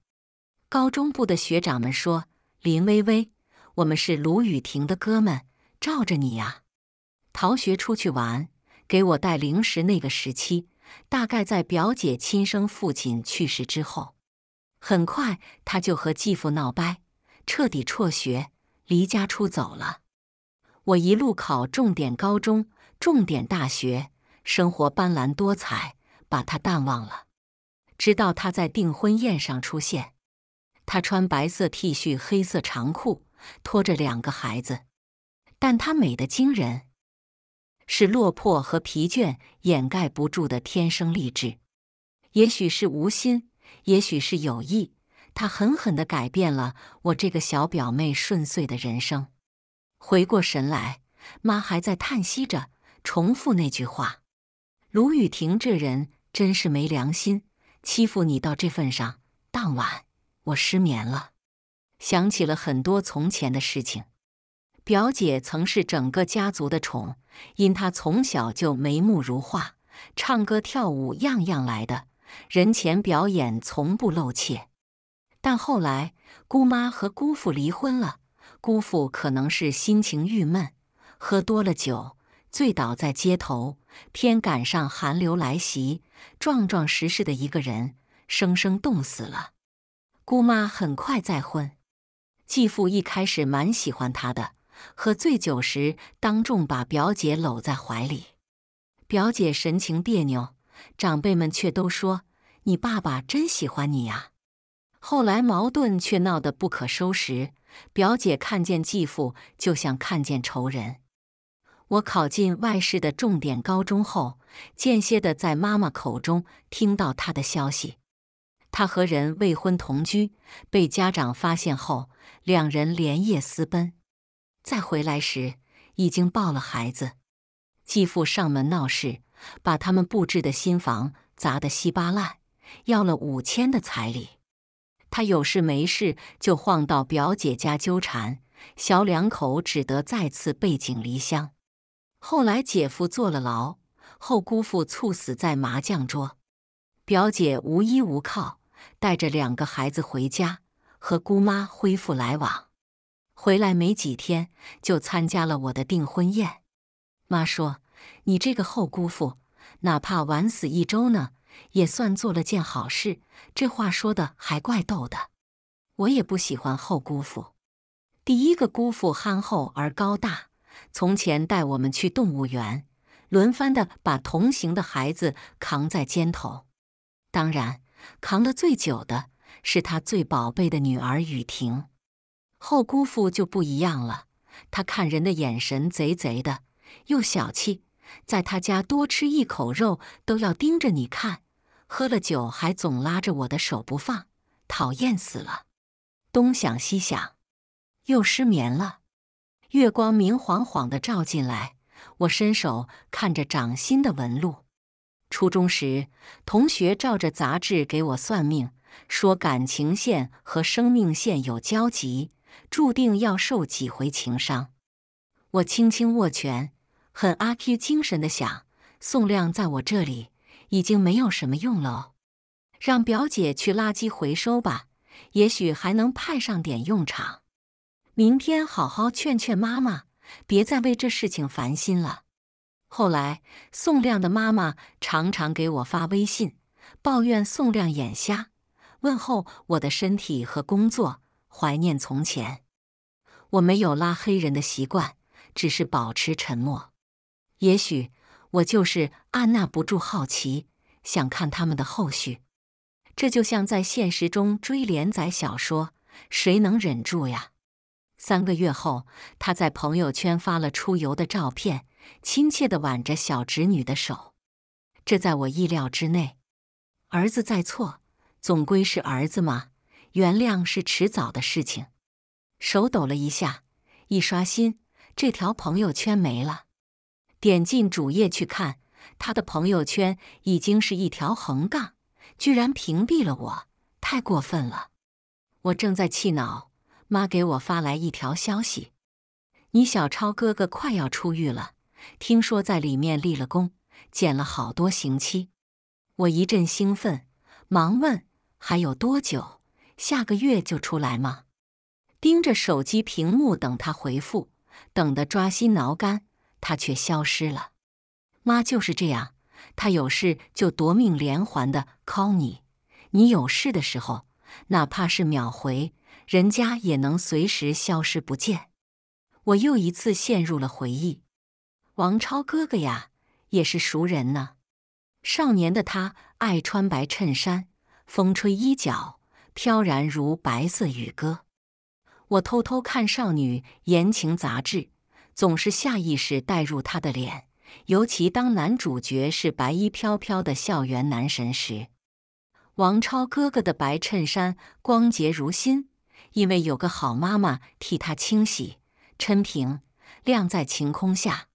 高中部的学长们说：“林微微，我们是卢雨婷的哥们，罩着你呀。”逃学出去玩，给我带零食那个时期，大概在表姐亲生父亲去世之后，很快他就和继父闹掰，彻底辍学。离家出走了，我一路考重点高中、重点大学，生活斑斓多彩，把他淡忘了。直到他在订婚宴上出现，他穿白色 T 恤、黑色长裤，拖着两个孩子，但他美得惊人，是落魄和疲倦掩盖不住的天生丽质。也许是无心，也许是有意。他狠狠地改变了我这个小表妹顺遂的人生。回过神来，妈还在叹息着，重复那句话：“卢雨婷这人真是没良心，欺负你到这份上。”当晚我失眠了，想起了很多从前的事情。表姐曾是整个家族的宠，因她从小就眉目如画，唱歌跳舞样样来的人前表演从不露怯。但后来，姑妈和姑父离婚了。姑父可能是心情郁闷，喝多了酒，醉倒在街头，偏赶上寒流来袭，壮壮实实的一个人，生生冻死了。姑妈很快再婚，继父一开始蛮喜欢她的，喝醉酒时当众把表姐搂在怀里，表姐神情别扭，长辈们却都说：“你爸爸真喜欢你呀。”后来矛盾却闹得不可收拾，表姐看见继父就像看见仇人。我考进外市的重点高中后，间歇的在妈妈口中听到他的消息。他和人未婚同居，被家长发现后，两人连夜私奔。再回来时已经抱了孩子。继父上门闹事，把他们布置的新房砸得稀巴烂，要了五千的彩礼。他有事没事就晃到表姐家纠缠，小两口只得再次背井离乡。后来姐夫坐了牢，后姑父猝死在麻将桌，表姐无依无靠，带着两个孩子回家，和姑妈恢复来往。回来没几天，就参加了我的订婚宴。妈说：“你这个后姑父，哪怕晚死一周呢。”也算做了件好事。这话说的还怪逗的。我也不喜欢后姑父。第一个姑父憨厚而高大，从前带我们去动物园，轮番的把同行的孩子扛在肩头。当然，扛得最久的是他最宝贝的女儿雨婷。后姑父就不一样了，他看人的眼神贼贼的，又小气，在他家多吃一口肉都要盯着你看。喝了酒还总拉着我的手不放，讨厌死了！东想西想，又失眠了。月光明晃晃的照进来，我伸手看着掌心的纹路。初中时，同学照着杂志给我算命，说感情线和生命线有交集，注定要受几回情伤。我轻轻握拳，很阿 Q 精神的想：宋亮在我这里。已经没有什么用了，让表姐去垃圾回收吧，也许还能派上点用场。明天好好劝劝妈妈，别再为这事情烦心了。后来，宋亮的妈妈常常给我发微信，抱怨宋亮眼瞎，问候我的身体和工作，怀念从前。我没有拉黑人的习惯，只是保持沉默。也许。我就是按捺不住好奇，想看他们的后续。这就像在现实中追连载小说，谁能忍住呀？三个月后，他在朋友圈发了出游的照片，亲切地挽着小侄女的手。这在我意料之内。儿子再错，总归是儿子嘛，原谅是迟早的事情。手抖了一下，一刷新，这条朋友圈没了。点进主页去看他的朋友圈，已经是一条横杠，居然屏蔽了我，太过分了！我正在气恼，妈给我发来一条消息：“你小超哥哥快要出狱了，听说在里面立了功，减了好多刑期。”我一阵兴奋，忙问：“还有多久？下个月就出来吗？”盯着手机屏幕等他回复，等得抓心挠肝。他却消失了。妈就是这样，他有事就夺命连环的 call 你，你有事的时候，哪怕是秒回，人家也能随时消失不见。我又一次陷入了回忆。王超哥哥呀，也是熟人呢。少年的他爱穿白衬衫，风吹衣角，飘然如白色雨歌。我偷偷看少女言情杂志。总是下意识带入他的脸，尤其当男主角是白衣飘飘的校园男神时。王超哥哥的白衬衫光洁如新，因为有个好妈妈替他清洗、抻平、晾在晴空下。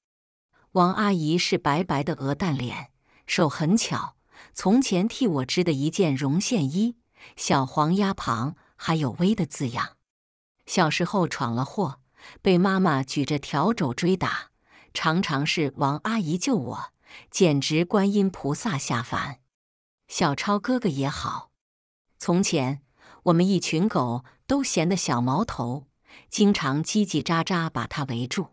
王阿姨是白白的鹅蛋脸，手很巧，从前替我织的一件绒线衣，小黄鸭旁还有“微”的字样。小时候闯了祸。被妈妈举着笤帚追打，常常是王阿姨救我，简直观音菩萨下凡。小超哥哥也好，从前我们一群狗都嫌的小毛头，经常叽叽喳喳把他围住。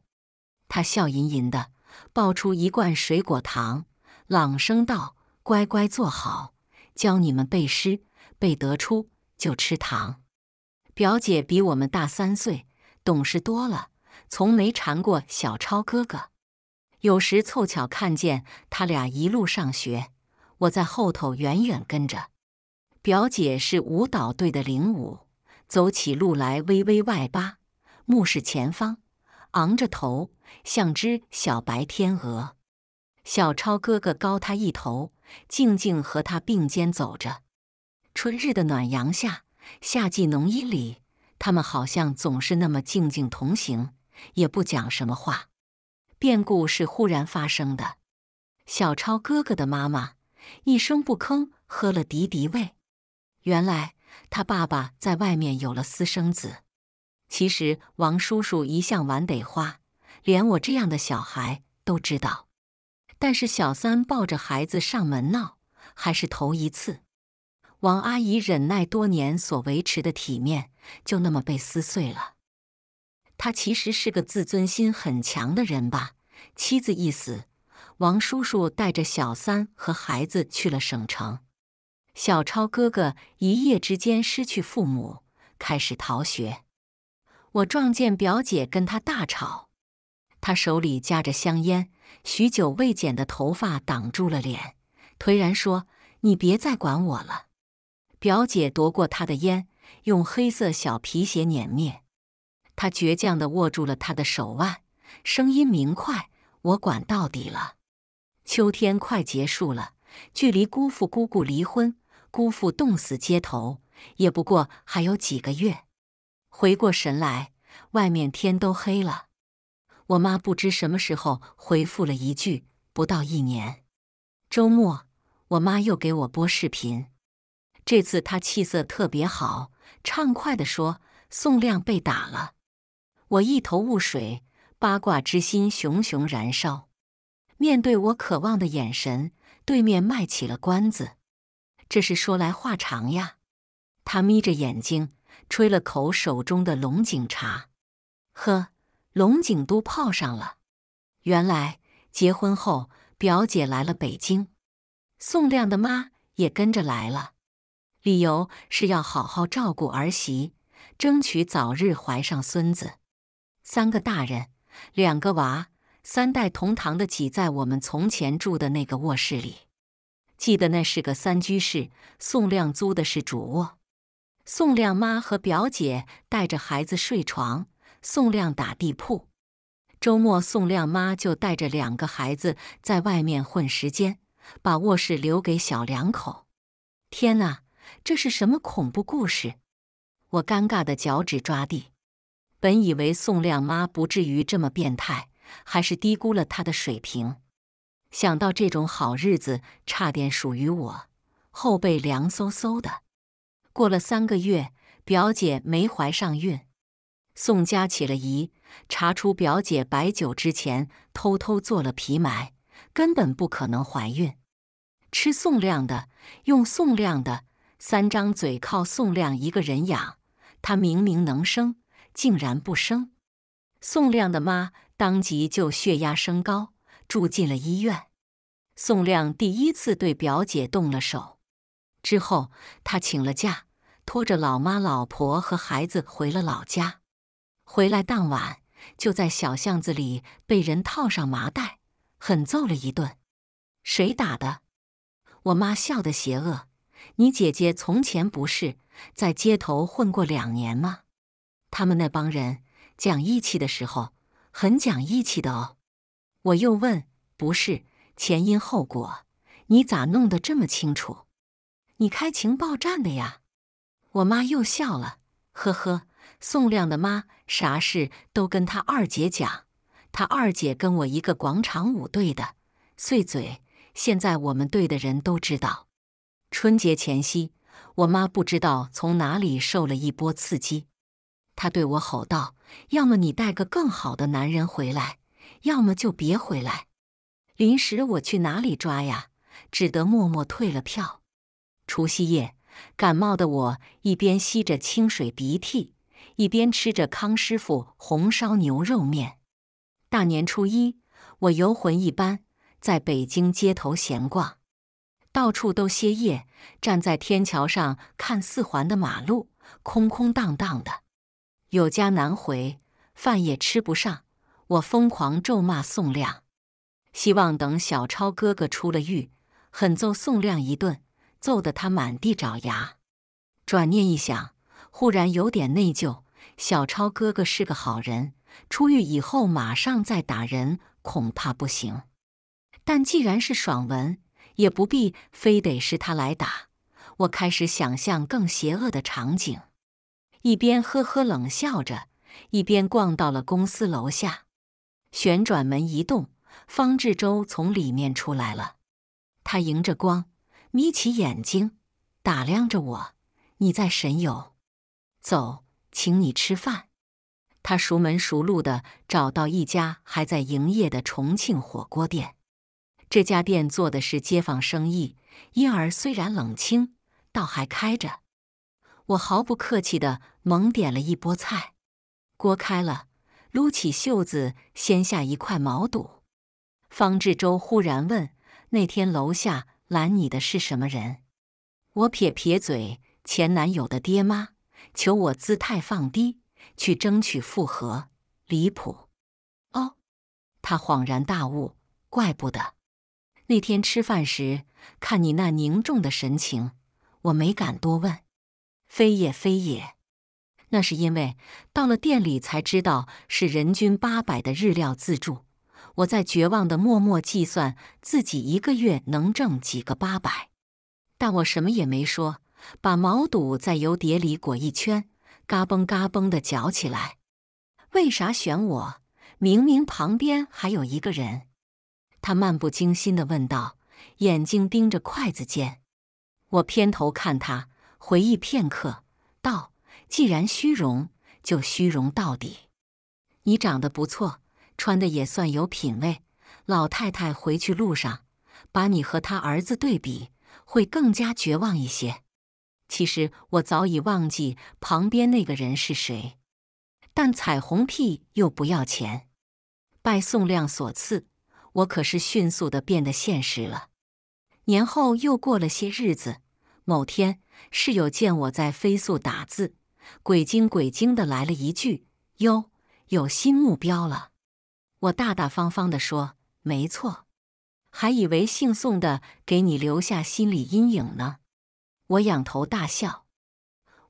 他笑吟吟的抱出一罐水果糖，朗声道：“乖乖坐好，教你们背诗，背得出就吃糖。”表姐比我们大三岁。懂事多了，从没缠过小超哥哥。有时凑巧看见他俩一路上学，我在后头远远跟着。表姐是舞蹈队的领舞，走起路来微微外八目视前方，昂着头，像只小白天鹅。小超哥哥高他一头，静静和他并肩走着。春日的暖阳下，夏季浓荫里。他们好像总是那么静静同行，也不讲什么话。变故是忽然发生的。小超哥哥的妈妈一声不吭喝了敌敌畏，原来他爸爸在外面有了私生子。其实王叔叔一向玩得花，连我这样的小孩都知道。但是小三抱着孩子上门闹，还是头一次。王阿姨忍耐多年所维持的体面，就那么被撕碎了。他其实是个自尊心很强的人吧？妻子一死，王叔叔带着小三和孩子去了省城。小超哥哥一夜之间失去父母，开始逃学。我撞见表姐跟他大吵，他手里夹着香烟，许久未剪的头发挡住了脸，颓然说：“你别再管我了。”表姐夺过他的烟，用黑色小皮鞋碾灭。他倔强地握住了他的手腕，声音明快：“我管到底了。”秋天快结束了，距离姑父姑姑离婚，姑父冻死街头，也不过还有几个月。回过神来，外面天都黑了。我妈不知什么时候回复了一句：“不到一年。”周末，我妈又给我播视频。这次他气色特别好，畅快地说：“宋亮被打了。”我一头雾水，八卦之心熊熊燃烧。面对我渴望的眼神，对面卖起了关子：“这是说来话长呀。”他眯着眼睛，吹了口手中的龙井茶，“呵，龙井都泡上了。”原来结婚后，表姐来了北京，宋亮的妈也跟着来了。理由是要好好照顾儿媳，争取早日怀上孙子。三个大人，两个娃，三代同堂的挤在我们从前住的那个卧室里。记得那是个三居室，宋亮租的是主卧，宋亮妈和表姐带着孩子睡床，宋亮打地铺。周末，宋亮妈就带着两个孩子在外面混时间，把卧室留给小两口。天啊！这是什么恐怖故事？我尴尬的脚趾抓地，本以为宋亮妈不至于这么变态，还是低估了他的水平。想到这种好日子差点属于我，后背凉飕飕的。过了三个月，表姐没怀上孕，宋家起了疑，查出表姐白酒之前偷偷做了皮埋，根本不可能怀孕。吃宋亮的，用宋亮的。三张嘴靠宋亮一个人养，他明明能生，竟然不生。宋亮的妈当即就血压升高，住进了医院。宋亮第一次对表姐动了手，之后他请了假，拖着老妈、老婆和孩子回了老家。回来当晚，就在小巷子里被人套上麻袋，狠揍了一顿。谁打的？我妈笑得邪恶。你姐姐从前不是在街头混过两年吗？他们那帮人讲义气的时候，很讲义气的哦。我又问，不是前因后果，你咋弄得这么清楚？你开情报站的呀？我妈又笑了，呵呵。宋亮的妈啥事都跟他二姐讲，他二姐跟我一个广场舞队的，碎嘴，现在我们队的人都知道。春节前夕，我妈不知道从哪里受了一波刺激，她对我吼道：“要么你带个更好的男人回来，要么就别回来。”临时我去哪里抓呀？只得默默退了票。除夕夜，感冒的我一边吸着清水鼻涕，一边吃着康师傅红烧牛肉面。大年初一，我游魂一般在北京街头闲逛。到处都歇业，站在天桥上看四环的马路，空空荡荡的。有家难回，饭也吃不上。我疯狂咒骂宋亮，希望等小超哥哥出了狱，狠揍宋亮一顿，揍得他满地找牙。转念一想，忽然有点内疚。小超哥哥是个好人，出狱以后马上再打人恐怕不行。但既然是爽文。也不必非得是他来打。我开始想象更邪恶的场景，一边呵呵冷笑着，一边逛到了公司楼下。旋转门一动，方志周从里面出来了。他迎着光，眯起眼睛打量着我：“你在神游？走，请你吃饭。”他熟门熟路的找到一家还在营业的重庆火锅店。这家店做的是街坊生意，因而虽然冷清，倒还开着。我毫不客气地猛点了一波菜，锅开了，撸起袖子掀下一块毛肚。方志周忽然问：“那天楼下拦你的是什么人？”我撇撇嘴：“前男友的爹妈求我姿态放低，去争取复合，离谱。”哦，他恍然大悟，怪不得。那天吃饭时，看你那凝重的神情，我没敢多问。非也非也，那是因为到了店里才知道是人均八百的日料自助。我在绝望的默默计算自己一个月能挣几个八百，但我什么也没说，把毛肚在油碟里裹一圈，嘎嘣嘎嘣的嚼起来。为啥选我？明明旁边还有一个人。他漫不经心的问道，眼睛盯着筷子尖。我偏头看他，回忆片刻，道：“既然虚荣，就虚荣到底。你长得不错，穿的也算有品位。老太太回去路上，把你和她儿子对比，会更加绝望一些。其实我早已忘记旁边那个人是谁，但彩虹屁又不要钱，拜宋亮所赐。”我可是迅速的变得现实了。年后又过了些日子，某天室友见我在飞速打字，鬼精鬼精的来了一句：“哟，有新目标了。”我大大方方的说：“没错。”还以为姓宋的给你留下心理阴影呢。我仰头大笑。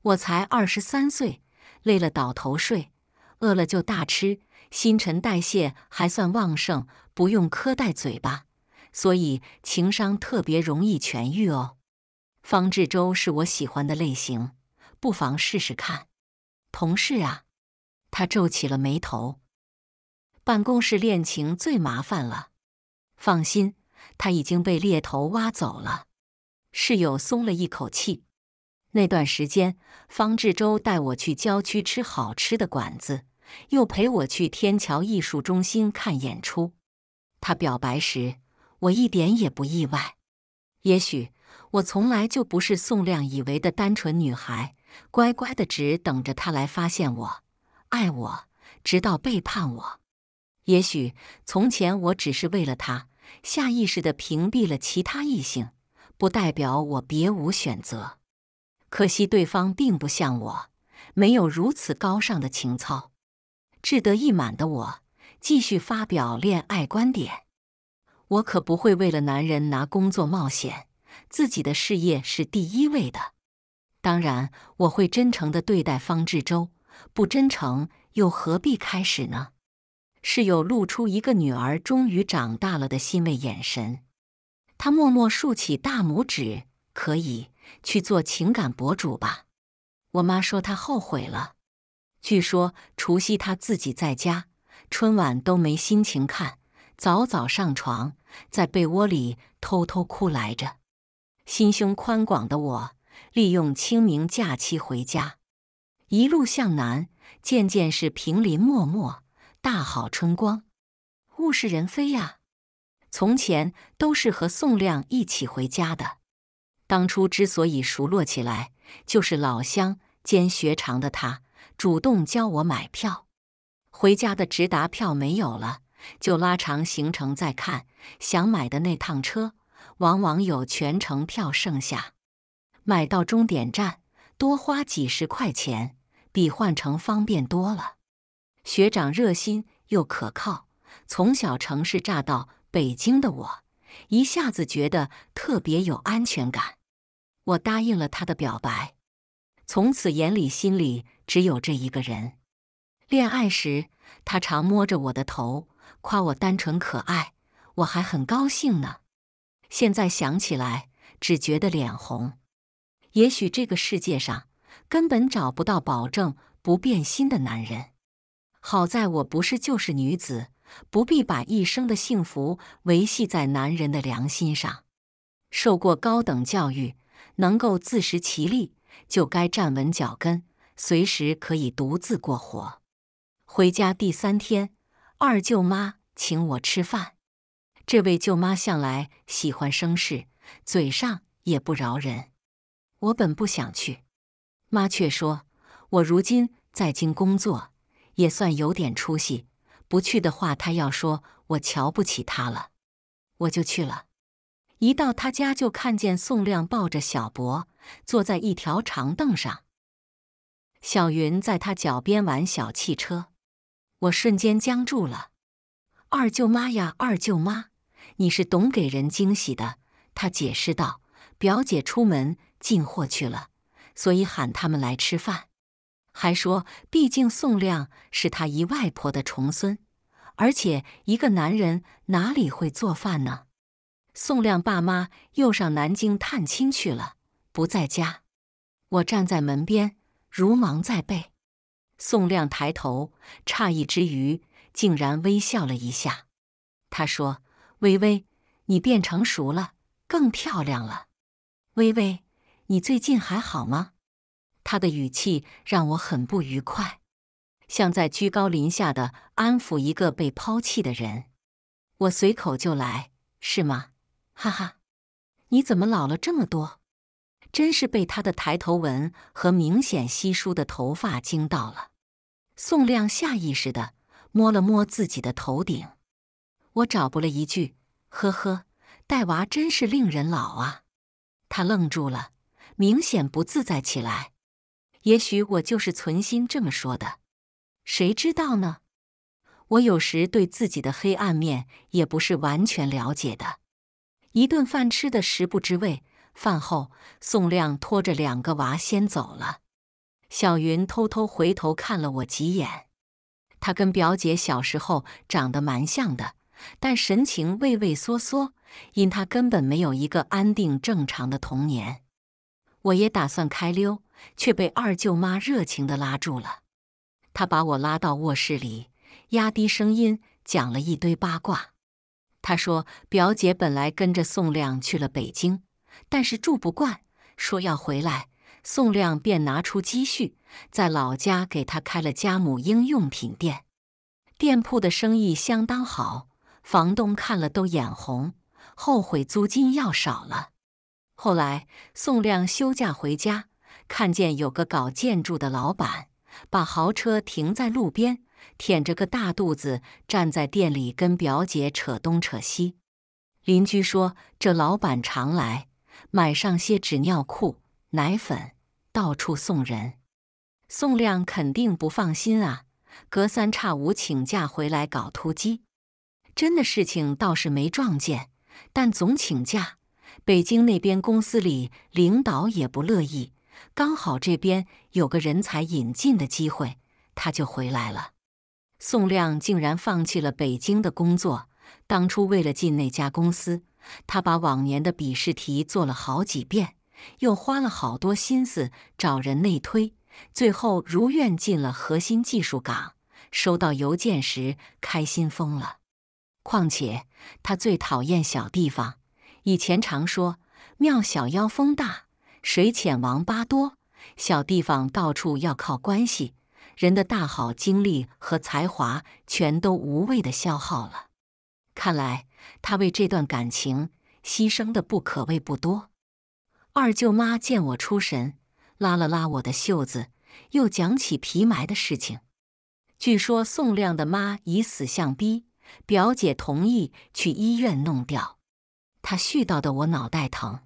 我才二十三岁，累了倒头睡，饿了就大吃，新陈代谢还算旺盛。不用苛待嘴巴，所以情商特别容易痊愈哦。方志周是我喜欢的类型，不妨试试看。同事啊，他皱起了眉头。办公室恋情最麻烦了。放心，他已经被猎头挖走了。室友松了一口气。那段时间，方志周带我去郊区吃好吃的馆子，又陪我去天桥艺术中心看演出。他表白时，我一点也不意外。也许我从来就不是宋亮以为的单纯女孩，乖乖的只等着他来发现我、爱我，直到背叛我。也许从前我只是为了他，下意识的屏蔽了其他异性，不代表我别无选择。可惜对方并不像我，没有如此高尚的情操。志得意满的我。继续发表恋爱观点，我可不会为了男人拿工作冒险，自己的事业是第一位的。当然，我会真诚的对待方志周，不真诚又何必开始呢？室友露出一个女儿终于长大了的欣慰眼神，她默默竖起大拇指：“可以去做情感博主吧。”我妈说她后悔了，据说除夕她自己在家。春晚都没心情看，早早上床，在被窝里偷偷哭来着。心胸宽广的我，利用清明假期回家，一路向南，渐渐是平林漠漠，大好春光。物是人非呀！从前都是和宋亮一起回家的，当初之所以熟络起来，就是老乡兼学长的他主动教我买票。回家的直达票没有了，就拉长行程再看想买的那趟车，往往有全程票剩下，买到终点站多花几十块钱，比换乘方便多了。学长热心又可靠，从小城市炸到北京的我，一下子觉得特别有安全感。我答应了他的表白，从此眼里心里只有这一个人。恋爱时，他常摸着我的头，夸我单纯可爱，我还很高兴呢。现在想起来，只觉得脸红。也许这个世界上根本找不到保证不变心的男人。好在我不是救世女子，不必把一生的幸福维系在男人的良心上。受过高等教育，能够自食其力，就该站稳脚跟，随时可以独自过活。回家第三天，二舅妈请我吃饭。这位舅妈向来喜欢生事，嘴上也不饶人。我本不想去，妈却说：“我如今在京工作，也算有点出息。不去的话，她要说我瞧不起她了。”我就去了。一到她家，就看见宋亮抱着小博坐在一条长凳上，小云在他脚边玩小汽车。我瞬间僵住了。“二舅妈呀，二舅妈，你是懂给人惊喜的。”他解释道，“表姐出门进货去了，所以喊他们来吃饭。还说，毕竟宋亮是他姨外婆的重孙，而且一个男人哪里会做饭呢？宋亮爸妈又上南京探亲去了，不在家。我站在门边，如芒在背。”宋亮抬头，诧异之余，竟然微笑了一下。他说：“微微，你变成熟了，更漂亮了。微微，你最近还好吗？”他的语气让我很不愉快，像在居高临下的安抚一个被抛弃的人。我随口就来，是吗？哈哈，你怎么老了这么多？真是被他的抬头纹和明显稀疏的头发惊到了。宋亮下意识的摸了摸自己的头顶，我找不了一句：“呵呵，带娃真是令人老啊。”他愣住了，明显不自在起来。也许我就是存心这么说的，谁知道呢？我有时对自己的黑暗面也不是完全了解的。一顿饭吃的食不知味。饭后，宋亮拖着两个娃先走了。小云偷偷回头看了我几眼，她跟表姐小时候长得蛮像的，但神情畏畏缩缩，因她根本没有一个安定正常的童年。我也打算开溜，却被二舅妈热情的拉住了。她把我拉到卧室里，压低声音讲了一堆八卦。她说，表姐本来跟着宋亮去了北京。但是住不惯，说要回来。宋亮便拿出积蓄，在老家给他开了家母婴用品店，店铺的生意相当好，房东看了都眼红，后悔租金要少了。后来宋亮休假回家，看见有个搞建筑的老板把豪车停在路边，腆着个大肚子站在店里跟表姐扯东扯西。邻居说，这老板常来。买上些纸尿裤、奶粉，到处送人。宋亮肯定不放心啊，隔三差五请假回来搞突击。真的事情倒是没撞见，但总请假，北京那边公司里领导也不乐意。刚好这边有个人才引进的机会，他就回来了。宋亮竟然放弃了北京的工作，当初为了进那家公司。他把往年的笔试题做了好几遍，又花了好多心思找人内推，最后如愿进了核心技术岗。收到邮件时，开心疯了。况且他最讨厌小地方，以前常说“庙小妖风大，水浅王八多”，小地方到处要靠关系，人的大好精力和才华全都无谓的消耗了。看来。他为这段感情牺牲的不可谓不多。二舅妈见我出神，拉了拉我的袖子，又讲起皮埋的事情。据说宋亮的妈以死相逼，表姐同意去医院弄掉。他絮叨的我脑袋疼，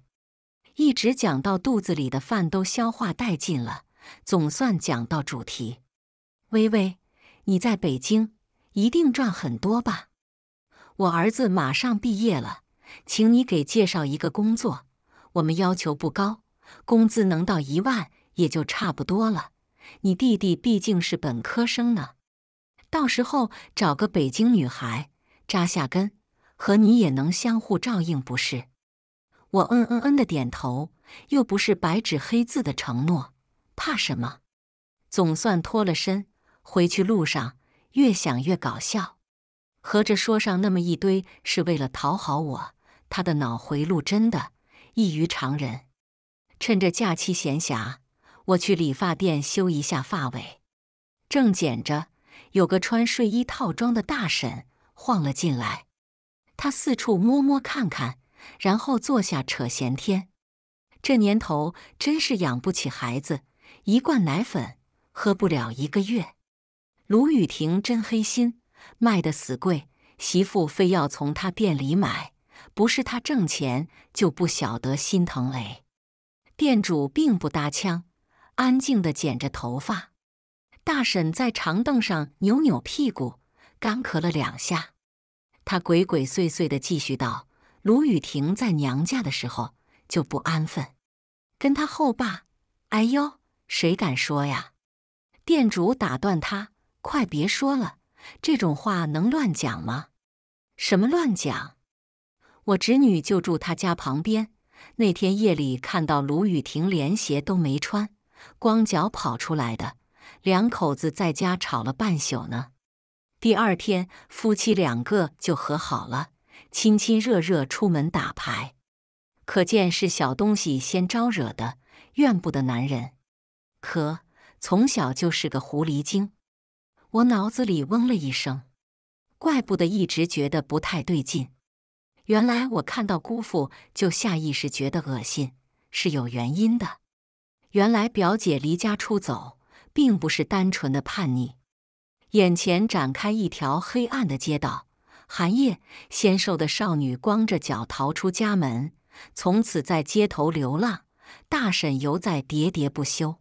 一直讲到肚子里的饭都消化殆尽了，总算讲到主题。微微，你在北京一定赚很多吧？我儿子马上毕业了，请你给介绍一个工作。我们要求不高，工资能到一万也就差不多了。你弟弟毕竟是本科生呢，到时候找个北京女孩扎下根，和你也能相互照应，不是？我嗯嗯嗯的点头，又不是白纸黑字的承诺，怕什么？总算脱了身，回去路上越想越搞笑。合着说上那么一堆是为了讨好我，他的脑回路真的异于常人。趁着假期闲暇，我去理发店修一下发尾。正剪着，有个穿睡衣套装的大婶晃了进来。他四处摸摸看看，然后坐下扯闲天。这年头真是养不起孩子，一罐奶粉喝不了一个月。卢雨婷真黑心。卖的死贵，媳妇非要从他店里买，不是他挣钱就不晓得心疼嘞。店主并不搭腔，安静地剪着头发。大婶在长凳上扭扭屁股，干咳了两下。他鬼鬼祟祟地继续道：“卢雨婷在娘家的时候就不安分，跟她后爸……哎呦，谁敢说呀？”店主打断他：“快别说了。”这种话能乱讲吗？什么乱讲？我侄女就住他家旁边。那天夜里看到卢雨婷连鞋都没穿，光脚跑出来的。两口子在家吵了半宿呢。第二天夫妻两个就和好了，亲亲热热出门打牌。可见是小东西先招惹的，怨不得男人。可从小就是个狐狸精。我脑子里嗡了一声，怪不得一直觉得不太对劲。原来我看到姑父就下意识觉得恶心，是有原因的。原来表姐离家出走，并不是单纯的叛逆。眼前展开一条黑暗的街道，寒夜，纤瘦的少女光着脚逃出家门，从此在街头流浪。大婶犹在喋喋不休。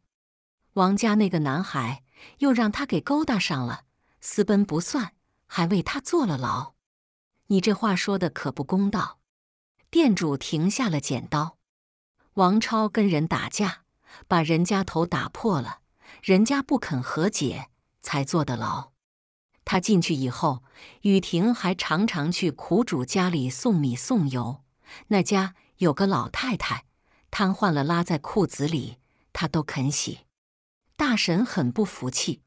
王家那个男孩。又让他给勾搭上了，私奔不算，还为他坐了牢。你这话说的可不公道。店主停下了剪刀。王超跟人打架，把人家头打破了，人家不肯和解，才坐的牢。他进去以后，雨婷还常常去苦主家里送米送油。那家有个老太太，瘫痪了，拉在裤子里，他都肯洗。大神很不服气，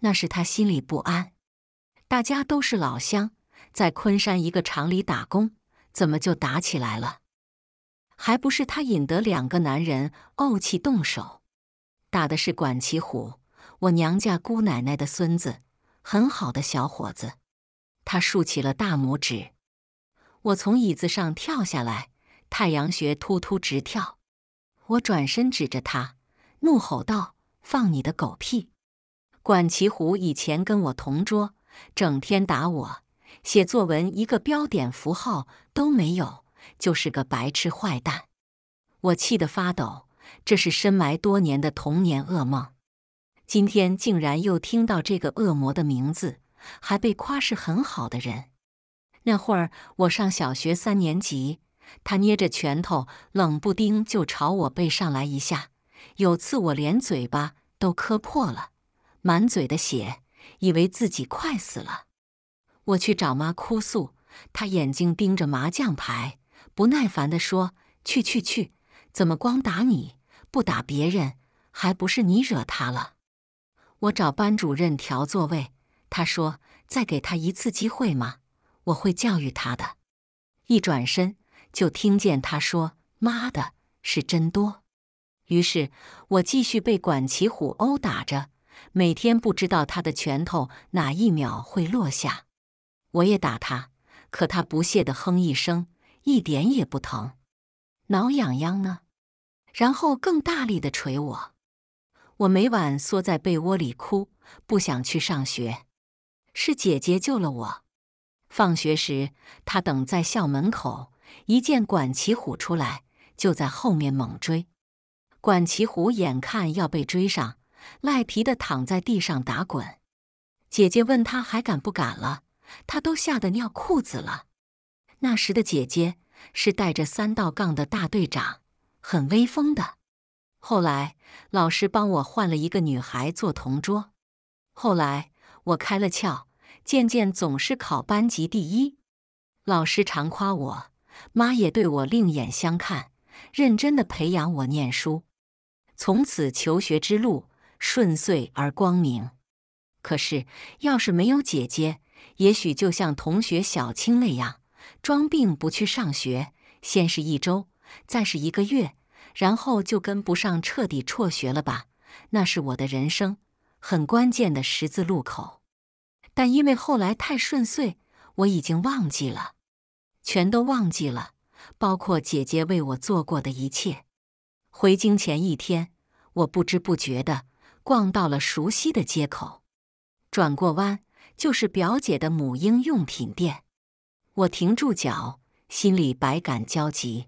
那是他心里不安。大家都是老乡，在昆山一个厂里打工，怎么就打起来了？还不是他引得两个男人怄气动手。打的是管其虎，我娘家姑奶奶的孙子，很好的小伙子。他竖起了大拇指。我从椅子上跳下来，太阳穴突突直跳。我转身指着他，怒吼道。放你的狗屁！管其虎以前跟我同桌，整天打我，写作文一个标点符号都没有，就是个白痴坏蛋。我气得发抖，这是深埋多年的童年噩梦。今天竟然又听到这个恶魔的名字，还被夸是很好的人。那会儿我上小学三年级，他捏着拳头，冷不丁就朝我背上来一下。有次我连嘴巴。都磕破了，满嘴的血，以为自己快死了。我去找妈哭诉，她眼睛盯着麻将牌，不耐烦的说：“去去去，怎么光打你，不打别人？还不是你惹他了。”我找班主任调座位，他说：“再给他一次机会嘛，我会教育他的。”一转身就听见他说：“妈的，是真多。”于是我继续被管齐虎殴打着，每天不知道他的拳头哪一秒会落下。我也打他，可他不屑地哼一声，一点也不疼，挠痒痒呢。然后更大力地捶我。我每晚缩在被窝里哭，不想去上学。是姐姐救了我。放学时，他等在校门口，一见管齐虎出来，就在后面猛追。管其虎眼看要被追上，赖皮的躺在地上打滚。姐姐问他还敢不敢了，他都吓得尿裤子了。那时的姐姐是带着三道杠的大队长，很威风的。后来老师帮我换了一个女孩做同桌，后来我开了窍，渐渐总是考班级第一。老师常夸我，妈也对我另眼相看，认真的培养我念书。从此求学之路顺遂而光明。可是，要是没有姐姐，也许就像同学小青那样，装病不去上学，先是一周，再是一个月，然后就跟不上，彻底辍学了吧？那是我的人生很关键的十字路口。但因为后来太顺遂，我已经忘记了，全都忘记了，包括姐姐为我做过的一切。回京前一天，我不知不觉地逛到了熟悉的街口，转过弯就是表姐的母婴用品店。我停住脚，心里百感交集。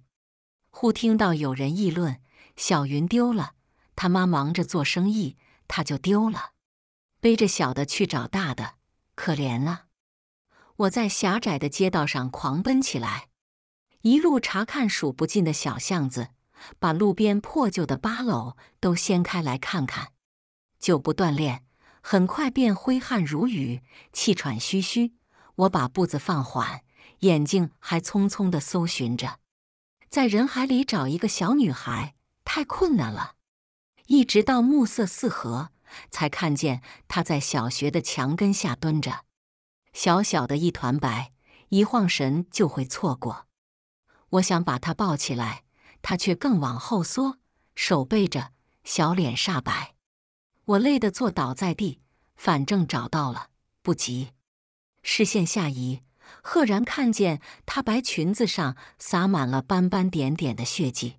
忽听到有人议论：“小云丢了，他妈忙着做生意，他就丢了，背着小的去找大的，可怜了。”我在狭窄的街道上狂奔起来，一路查看数不尽的小巷子。把路边破旧的八篓都掀开来看看，久不锻炼，很快便挥汗如雨，气喘吁吁。我把步子放缓，眼睛还匆匆地搜寻着，在人海里找一个小女孩太困难了。一直到暮色四合，才看见她在小学的墙根下蹲着，小小的一团白，一晃神就会错过。我想把她抱起来。他却更往后缩，手背着，小脸煞白。我累得坐倒在地，反正找到了，不急。视线下移，赫然看见他白裙子上洒满了斑斑点点的血迹。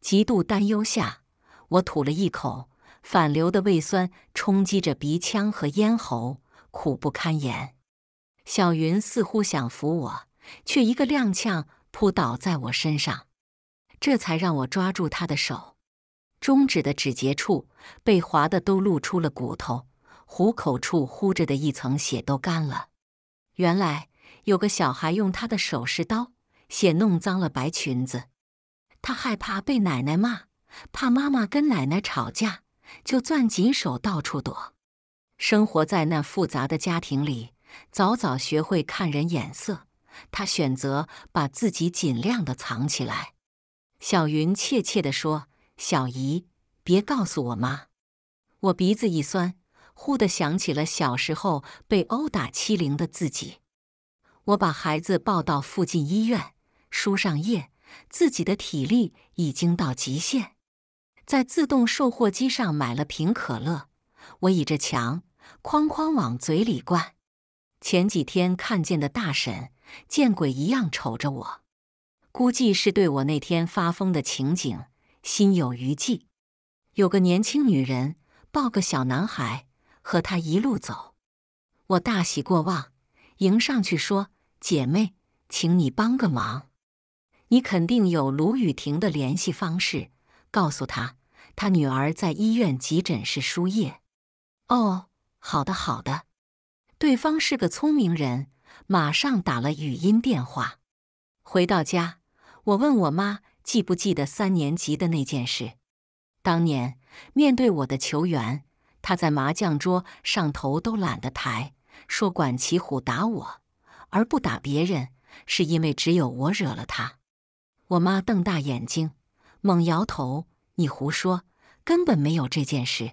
极度担忧下，我吐了一口反流的胃酸，冲击着鼻腔和咽喉，苦不堪言。小云似乎想扶我，却一个踉跄扑倒在我身上。这才让我抓住他的手，中指的指节处被划的都露出了骨头，虎口处糊着的一层血都干了。原来有个小孩用他的手术刀血弄脏了白裙子，他害怕被奶奶骂，怕妈妈跟奶奶吵架，就攥紧手到处躲。生活在那复杂的家庭里，早早学会看人眼色，他选择把自己尽量的藏起来。小云怯怯地说：“小姨，别告诉我妈。”我鼻子一酸，忽地想起了小时候被殴打欺凌的自己。我把孩子抱到附近医院输上液，自己的体力已经到极限。在自动售货机上买了瓶可乐，我倚着墙，哐哐往嘴里灌。前几天看见的大婶，见鬼一样瞅着我。估计是对我那天发疯的情景心有余悸。有个年轻女人抱个小男孩和他一路走，我大喜过望，迎上去说：“姐妹，请你帮个忙，你肯定有卢雨婷的联系方式，告诉她她女儿在医院急诊室输液。”“哦，好的，好的。”对方是个聪明人，马上打了语音电话。回到家。我问我妈记不记得三年级的那件事？当年面对我的求援，他在麻将桌上头都懒得抬，说管其虎打我，而不打别人，是因为只有我惹了他。我妈瞪大眼睛，猛摇头：“你胡说，根本没有这件事。”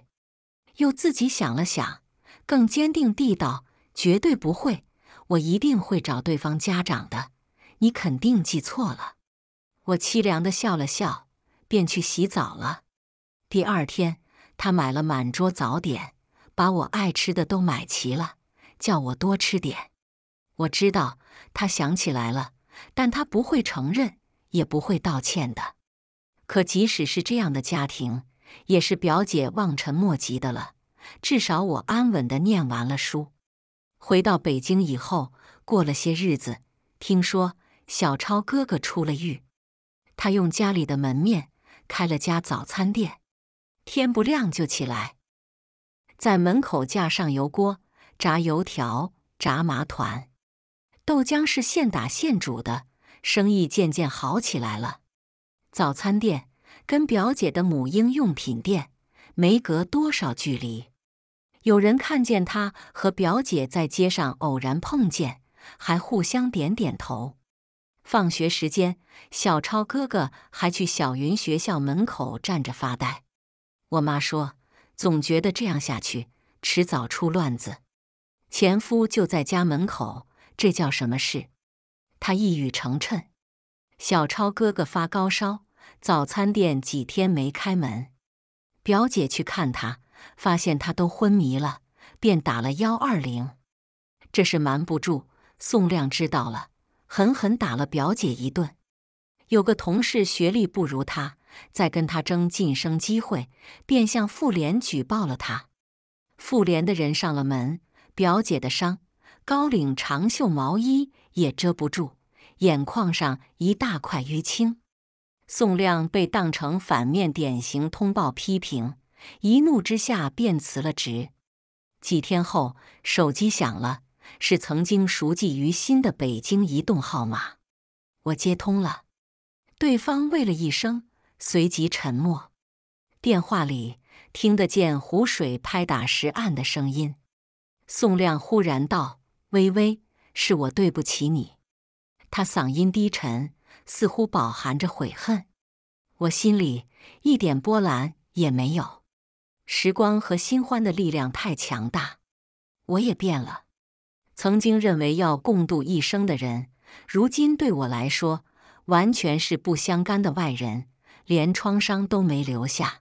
又自己想了想，更坚定地道：“绝对不会，我一定会找对方家长的。你肯定记错了。”我凄凉的笑了笑，便去洗澡了。第二天，他买了满桌早点，把我爱吃的都买齐了，叫我多吃点。我知道他想起来了，但他不会承认，也不会道歉的。可即使是这样的家庭，也是表姐望尘莫及的了。至少我安稳的念完了书。回到北京以后，过了些日子，听说小超哥哥出了狱。他用家里的门面开了家早餐店，天不亮就起来，在门口架上油锅，炸油条、炸麻团，豆浆是现打现煮的，生意渐渐好起来了。早餐店跟表姐的母婴用品店没隔多少距离，有人看见他和表姐在街上偶然碰见，还互相点点头。放学时间，小超哥哥还去小云学校门口站着发呆。我妈说：“总觉得这样下去，迟早出乱子。”前夫就在家门口，这叫什么事？他一语成谶。小超哥哥发高烧，早餐店几天没开门。表姐去看他，发现他都昏迷了，便打了幺二零。这是瞒不住，宋亮知道了。狠狠打了表姐一顿。有个同事学历不如他，在跟他争晋升机会，便向妇联举报了他。妇联的人上了门，表姐的伤，高领长袖毛衣也遮不住，眼眶上一大块淤青。宋亮被当成反面典型通报批评，一怒之下便辞了职。几天后，手机响了。是曾经熟记于心的北京移动号码，我接通了，对方喂了一声，随即沉默。电话里听得见湖水拍打石岸的声音。宋亮忽然道：“微微，是我对不起你。”他嗓音低沉，似乎饱含着悔恨。我心里一点波澜也没有。时光和新欢的力量太强大，我也变了。曾经认为要共度一生的人，如今对我来说完全是不相干的外人，连创伤都没留下。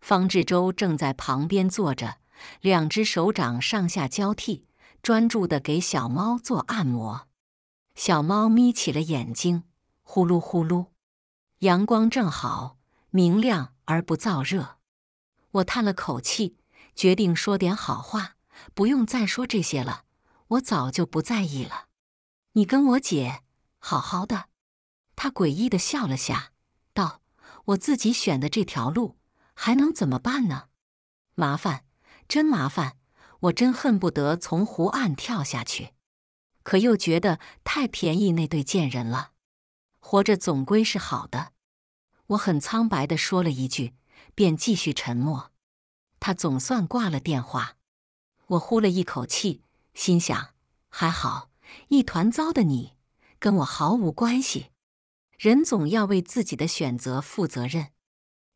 方志周正在旁边坐着，两只手掌上下交替，专注地给小猫做按摩。小猫眯起了眼睛，呼噜呼噜。阳光正好，明亮而不燥热。我叹了口气，决定说点好话，不用再说这些了。我早就不在意了，你跟我姐好好的。他诡异的笑了下，道：“我自己选的这条路，还能怎么办呢？麻烦，真麻烦！我真恨不得从湖岸跳下去，可又觉得太便宜那对贱人了。活着总归是好的。”我很苍白的说了一句，便继续沉默。他总算挂了电话，我呼了一口气。心想，还好，一团糟的你，跟我毫无关系。人总要为自己的选择负责任。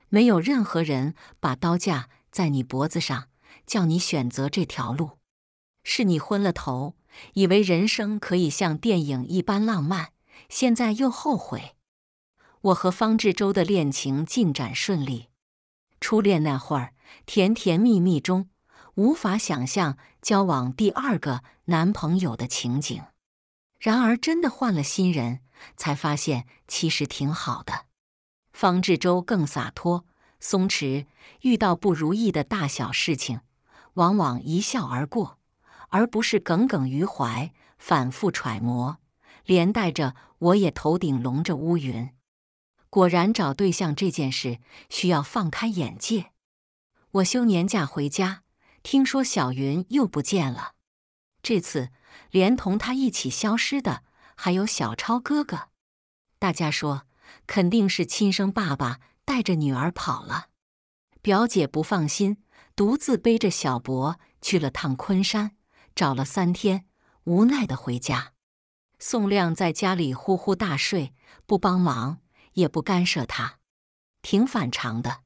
没有任何人把刀架在你脖子上，叫你选择这条路。是你昏了头，以为人生可以像电影一般浪漫，现在又后悔。我和方志洲的恋情进展顺利，初恋那会儿甜甜蜜蜜中。无法想象交往第二个男朋友的情景，然而真的换了新人，才发现其实挺好的。方志周更洒脱松弛，遇到不如意的大小事情，往往一笑而过，而不是耿耿于怀、反复揣摩，连带着我也头顶笼着乌云。果然，找对象这件事需要放开眼界。我休年假回家。听说小云又不见了，这次连同他一起消失的还有小超哥哥。大家说肯定是亲生爸爸带着女儿跑了。表姐不放心，独自背着小博去了趟昆山，找了三天，无奈的回家。宋亮在家里呼呼大睡，不帮忙也不干涉他，挺反常的。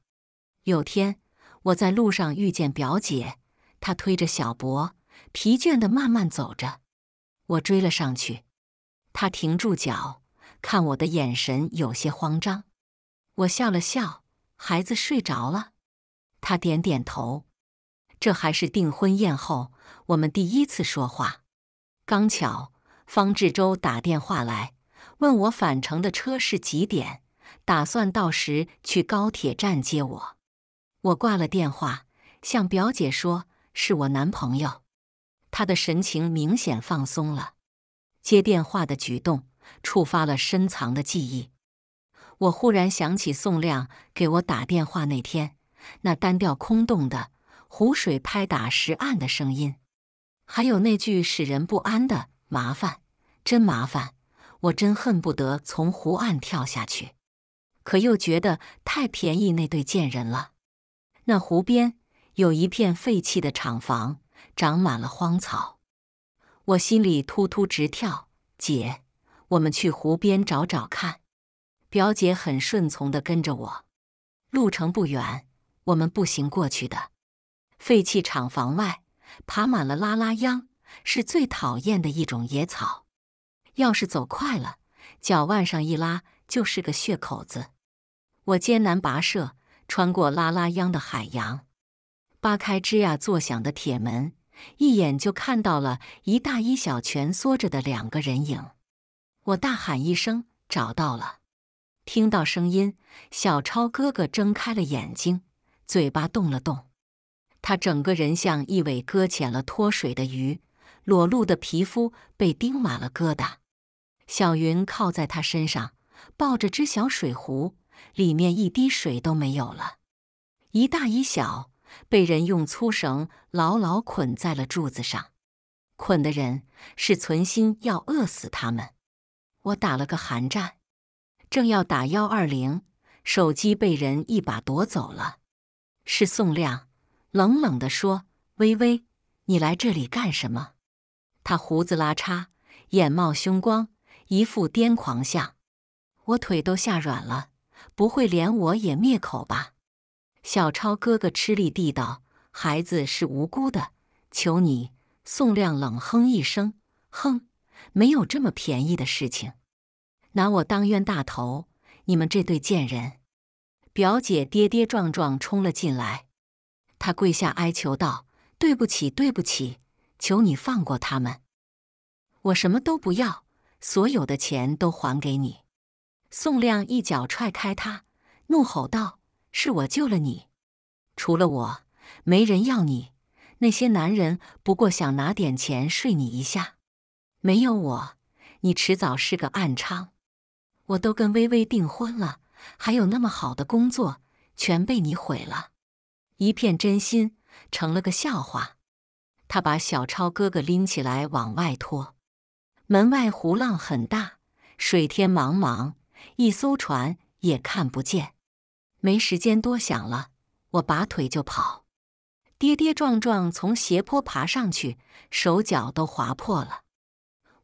有天我在路上遇见表姐。他推着小博，疲倦的慢慢走着。我追了上去。他停住脚，看我的眼神有些慌张。我笑了笑：“孩子睡着了。”他点点头。这还是订婚宴后我们第一次说话。刚巧方志周打电话来，问我返程的车是几点，打算到时去高铁站接我。我挂了电话，向表姐说。是我男朋友，他的神情明显放松了，接电话的举动触发了深藏的记忆。我忽然想起宋亮给我打电话那天，那单调空洞的湖水拍打石岸的声音，还有那句使人不安的“麻烦，真麻烦”，我真恨不得从湖岸跳下去，可又觉得太便宜那对贱人了。那湖边。有一片废弃的厂房，长满了荒草，我心里突突直跳。姐，我们去湖边找找看。表姐很顺从地跟着我，路程不远，我们步行过去的。废弃厂房外爬满了拉拉秧，是最讨厌的一种野草。要是走快了，脚腕上一拉就是个血口子。我艰难跋涉，穿过拉拉秧的海洋。扒开吱呀作响的铁门，一眼就看到了一大一小蜷缩着的两个人影。我大喊一声：“找到了！”听到声音，小超哥哥睁开了眼睛，嘴巴动了动。他整个人像一尾搁浅了、脱水的鱼，裸露的皮肤被钉满了疙瘩。小云靠在他身上，抱着只小水壶，里面一滴水都没有了。一大一小。被人用粗绳牢牢捆在了柱子上，捆的人是存心要饿死他们。我打了个寒战，正要打幺二零，手机被人一把夺走了。是宋亮，冷冷地说：“微微，你来这里干什么？”他胡子拉碴，眼冒凶光，一副癫狂相。我腿都吓软了，不会连我也灭口吧？小超哥哥吃力地道：“孩子是无辜的，求你。”宋亮冷哼一声：“哼，没有这么便宜的事情，拿我当冤大头，你们这对贱人！”表姐跌跌撞撞冲了进来，她跪下哀求道：“对不起，对不起，求你放过他们，我什么都不要，所有的钱都还给你。”宋亮一脚踹开他，怒吼道。是我救了你，除了我，没人要你。那些男人不过想拿点钱睡你一下。没有我，你迟早是个暗娼。我都跟微微订婚了，还有那么好的工作，全被你毁了。一片真心成了个笑话。他把小超哥哥拎起来往外拖。门外湖浪很大，水天茫茫，一艘船也看不见。没时间多想了，我拔腿就跑，跌跌撞撞从斜坡爬上去，手脚都划破了。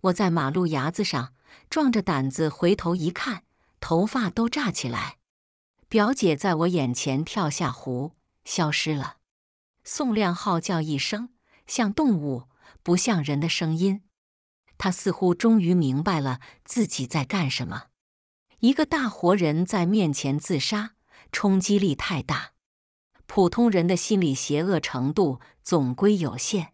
我在马路牙子上壮着胆子回头一看，头发都炸起来。表姐在我眼前跳下湖，消失了。宋亮号叫一声，像动物不像人的声音，他似乎终于明白了自己在干什么。一个大活人在面前自杀。冲击力太大，普通人的心理邪恶程度总归有限。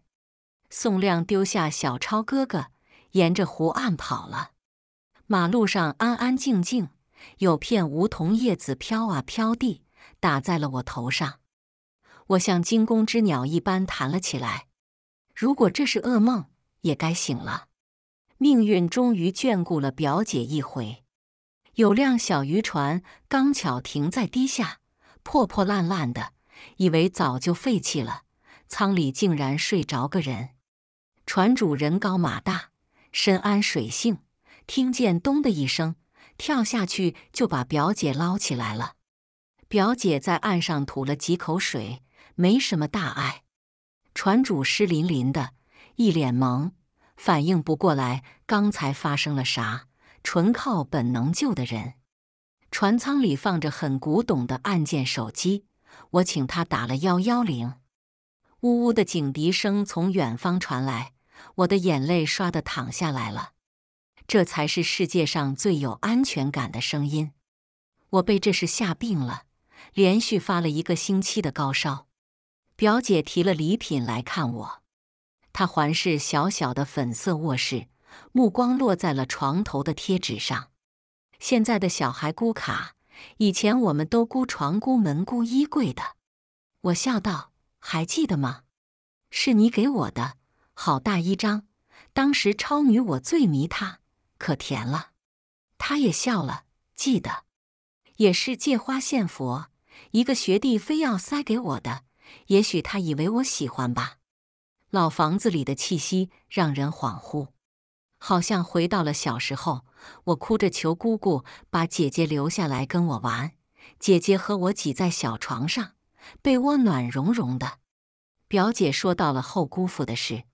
宋亮丢下小超哥哥，沿着湖岸跑了。马路上安安静静，有片梧桐叶子飘啊飘地打在了我头上。我像惊弓之鸟一般弹了起来。如果这是噩梦，也该醒了。命运终于眷顾了表姐一回。有辆小渔船刚巧停在堤下，破破烂烂的，以为早就废弃了。舱里竟然睡着个人。船主人高马大，深谙水性，听见“咚”的一声，跳下去就把表姐捞起来了。表姐在岸上吐了几口水，没什么大碍。船主湿淋淋的，一脸懵，反应不过来刚才发生了啥。纯靠本能救的人，船舱里放着很古董的按键手机，我请他打了幺幺零。呜呜的警笛声从远方传来，我的眼泪唰的淌下来了。这才是世界上最有安全感的声音。我被这事吓病了，连续发了一个星期的高烧。表姐提了礼品来看我，她环视小小的粉色卧室。目光落在了床头的贴纸上。现在的小孩估卡，以前我们都估床估门估衣柜的。我笑道：“还记得吗？是你给我的，好大一张。当时超女我最迷她，可甜了。”她也笑了，记得，也是借花献佛，一个学弟非要塞给我的，也许他以为我喜欢吧。老房子里的气息让人恍惚。好像回到了小时候，我哭着求姑姑把姐姐留下来跟我玩。姐姐和我挤在小床上，被窝暖融融的。表姐说到了后姑父的事。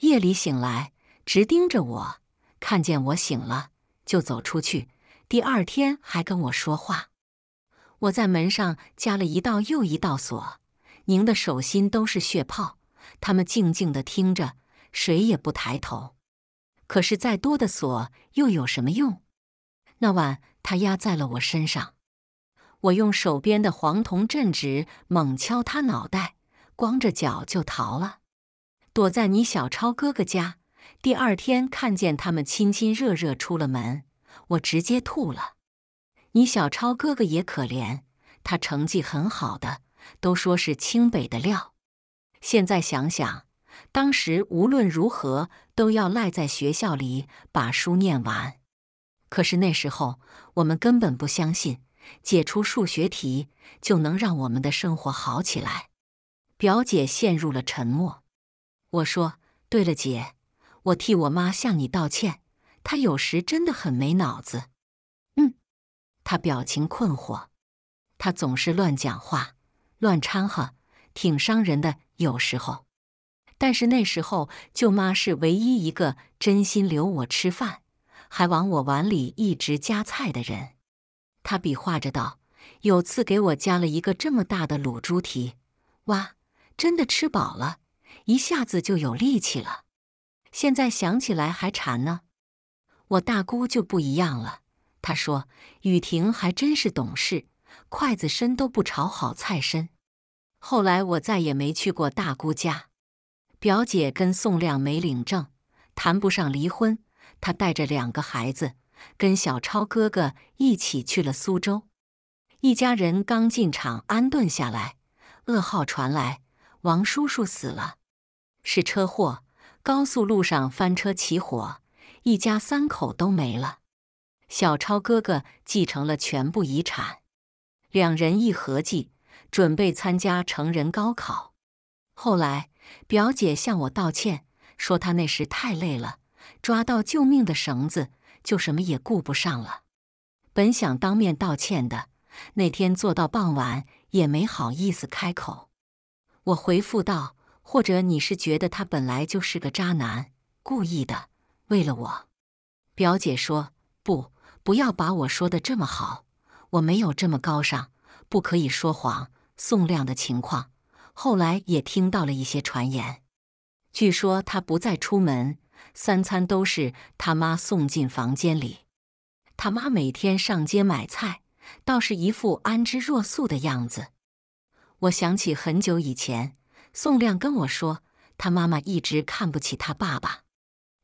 夜里醒来，直盯着我，看见我醒了就走出去。第二天还跟我说话。我在门上加了一道又一道锁，拧的手心都是血泡。他们静静的听着，谁也不抬头。可是再多的锁又有什么用？那晚他压在了我身上，我用手边的黄铜镇纸猛敲他脑袋，光着脚就逃了，躲在你小超哥哥家。第二天看见他们亲亲热热出了门，我直接吐了。你小超哥哥也可怜，他成绩很好的，都说是清北的料。现在想想，当时无论如何。都要赖在学校里把书念完，可是那时候我们根本不相信，解出数学题就能让我们的生活好起来。表姐陷入了沉默。我说：“对了，姐，我替我妈向你道歉，她有时真的很没脑子。”嗯，她表情困惑，她总是乱讲话、乱掺和，挺伤人的。有时候。但是那时候，舅妈是唯一一个真心留我吃饭，还往我碗里一直夹菜的人。她比划着道：“有次给我夹了一个这么大的卤猪蹄，哇，真的吃饱了，一下子就有力气了。现在想起来还馋呢。”我大姑就不一样了，她说：“雨婷还真是懂事，筷子伸都不朝好菜伸。”后来我再也没去过大姑家。表姐跟宋亮没领证，谈不上离婚。她带着两个孩子，跟小超哥哥一起去了苏州。一家人刚进厂安顿下来，噩耗传来：王叔叔死了，是车祸，高速路上翻车起火，一家三口都没了。小超哥哥继承了全部遗产，两人一合计，准备参加成人高考。后来。表姐向我道歉，说她那时太累了，抓到救命的绳子就什么也顾不上了。本想当面道歉的，那天坐到傍晚也没好意思开口。我回复道：“或者你是觉得他本来就是个渣男，故意的，为了我？”表姐说：“不，不要把我说的这么好，我没有这么高尚，不可以说谎。”宋亮的情况。后来也听到了一些传言，据说他不再出门，三餐都是他妈送进房间里。他妈每天上街买菜，倒是一副安之若素的样子。我想起很久以前，宋亮跟我说，他妈妈一直看不起他爸爸，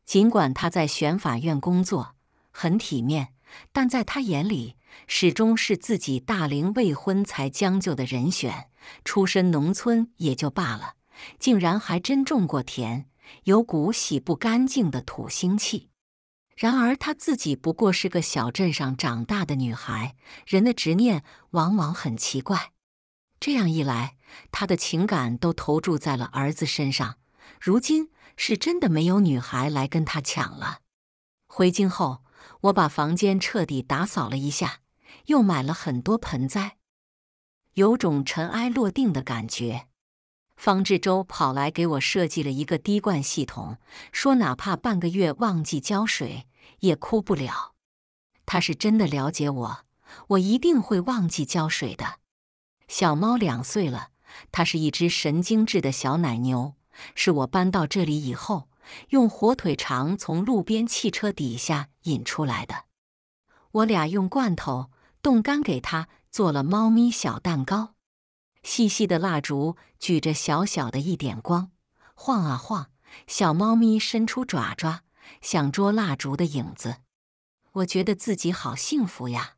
尽管他在选法院工作很体面，但在他眼里。始终是自己大龄未婚才将就的人选，出身农村也就罢了，竟然还真种过田，有股洗不干净的土腥气。然而他自己不过是个小镇上长大的女孩，人的执念往往很奇怪。这样一来，他的情感都投注在了儿子身上，如今是真的没有女孩来跟他抢了。回京后，我把房间彻底打扫了一下。又买了很多盆栽，有种尘埃落定的感觉。方志周跑来给我设计了一个滴灌系统，说哪怕半个月忘记浇水也枯不了。他是真的了解我，我一定会忘记浇水的。小猫两岁了，它是一只神经质的小奶牛，是我搬到这里以后用火腿肠从路边汽车底下引出来的。我俩用罐头。冻干给他做了猫咪小蛋糕，细细的蜡烛举着小小的一点光，晃啊晃，小猫咪伸出爪爪想捉蜡烛的影子。我觉得自己好幸福呀。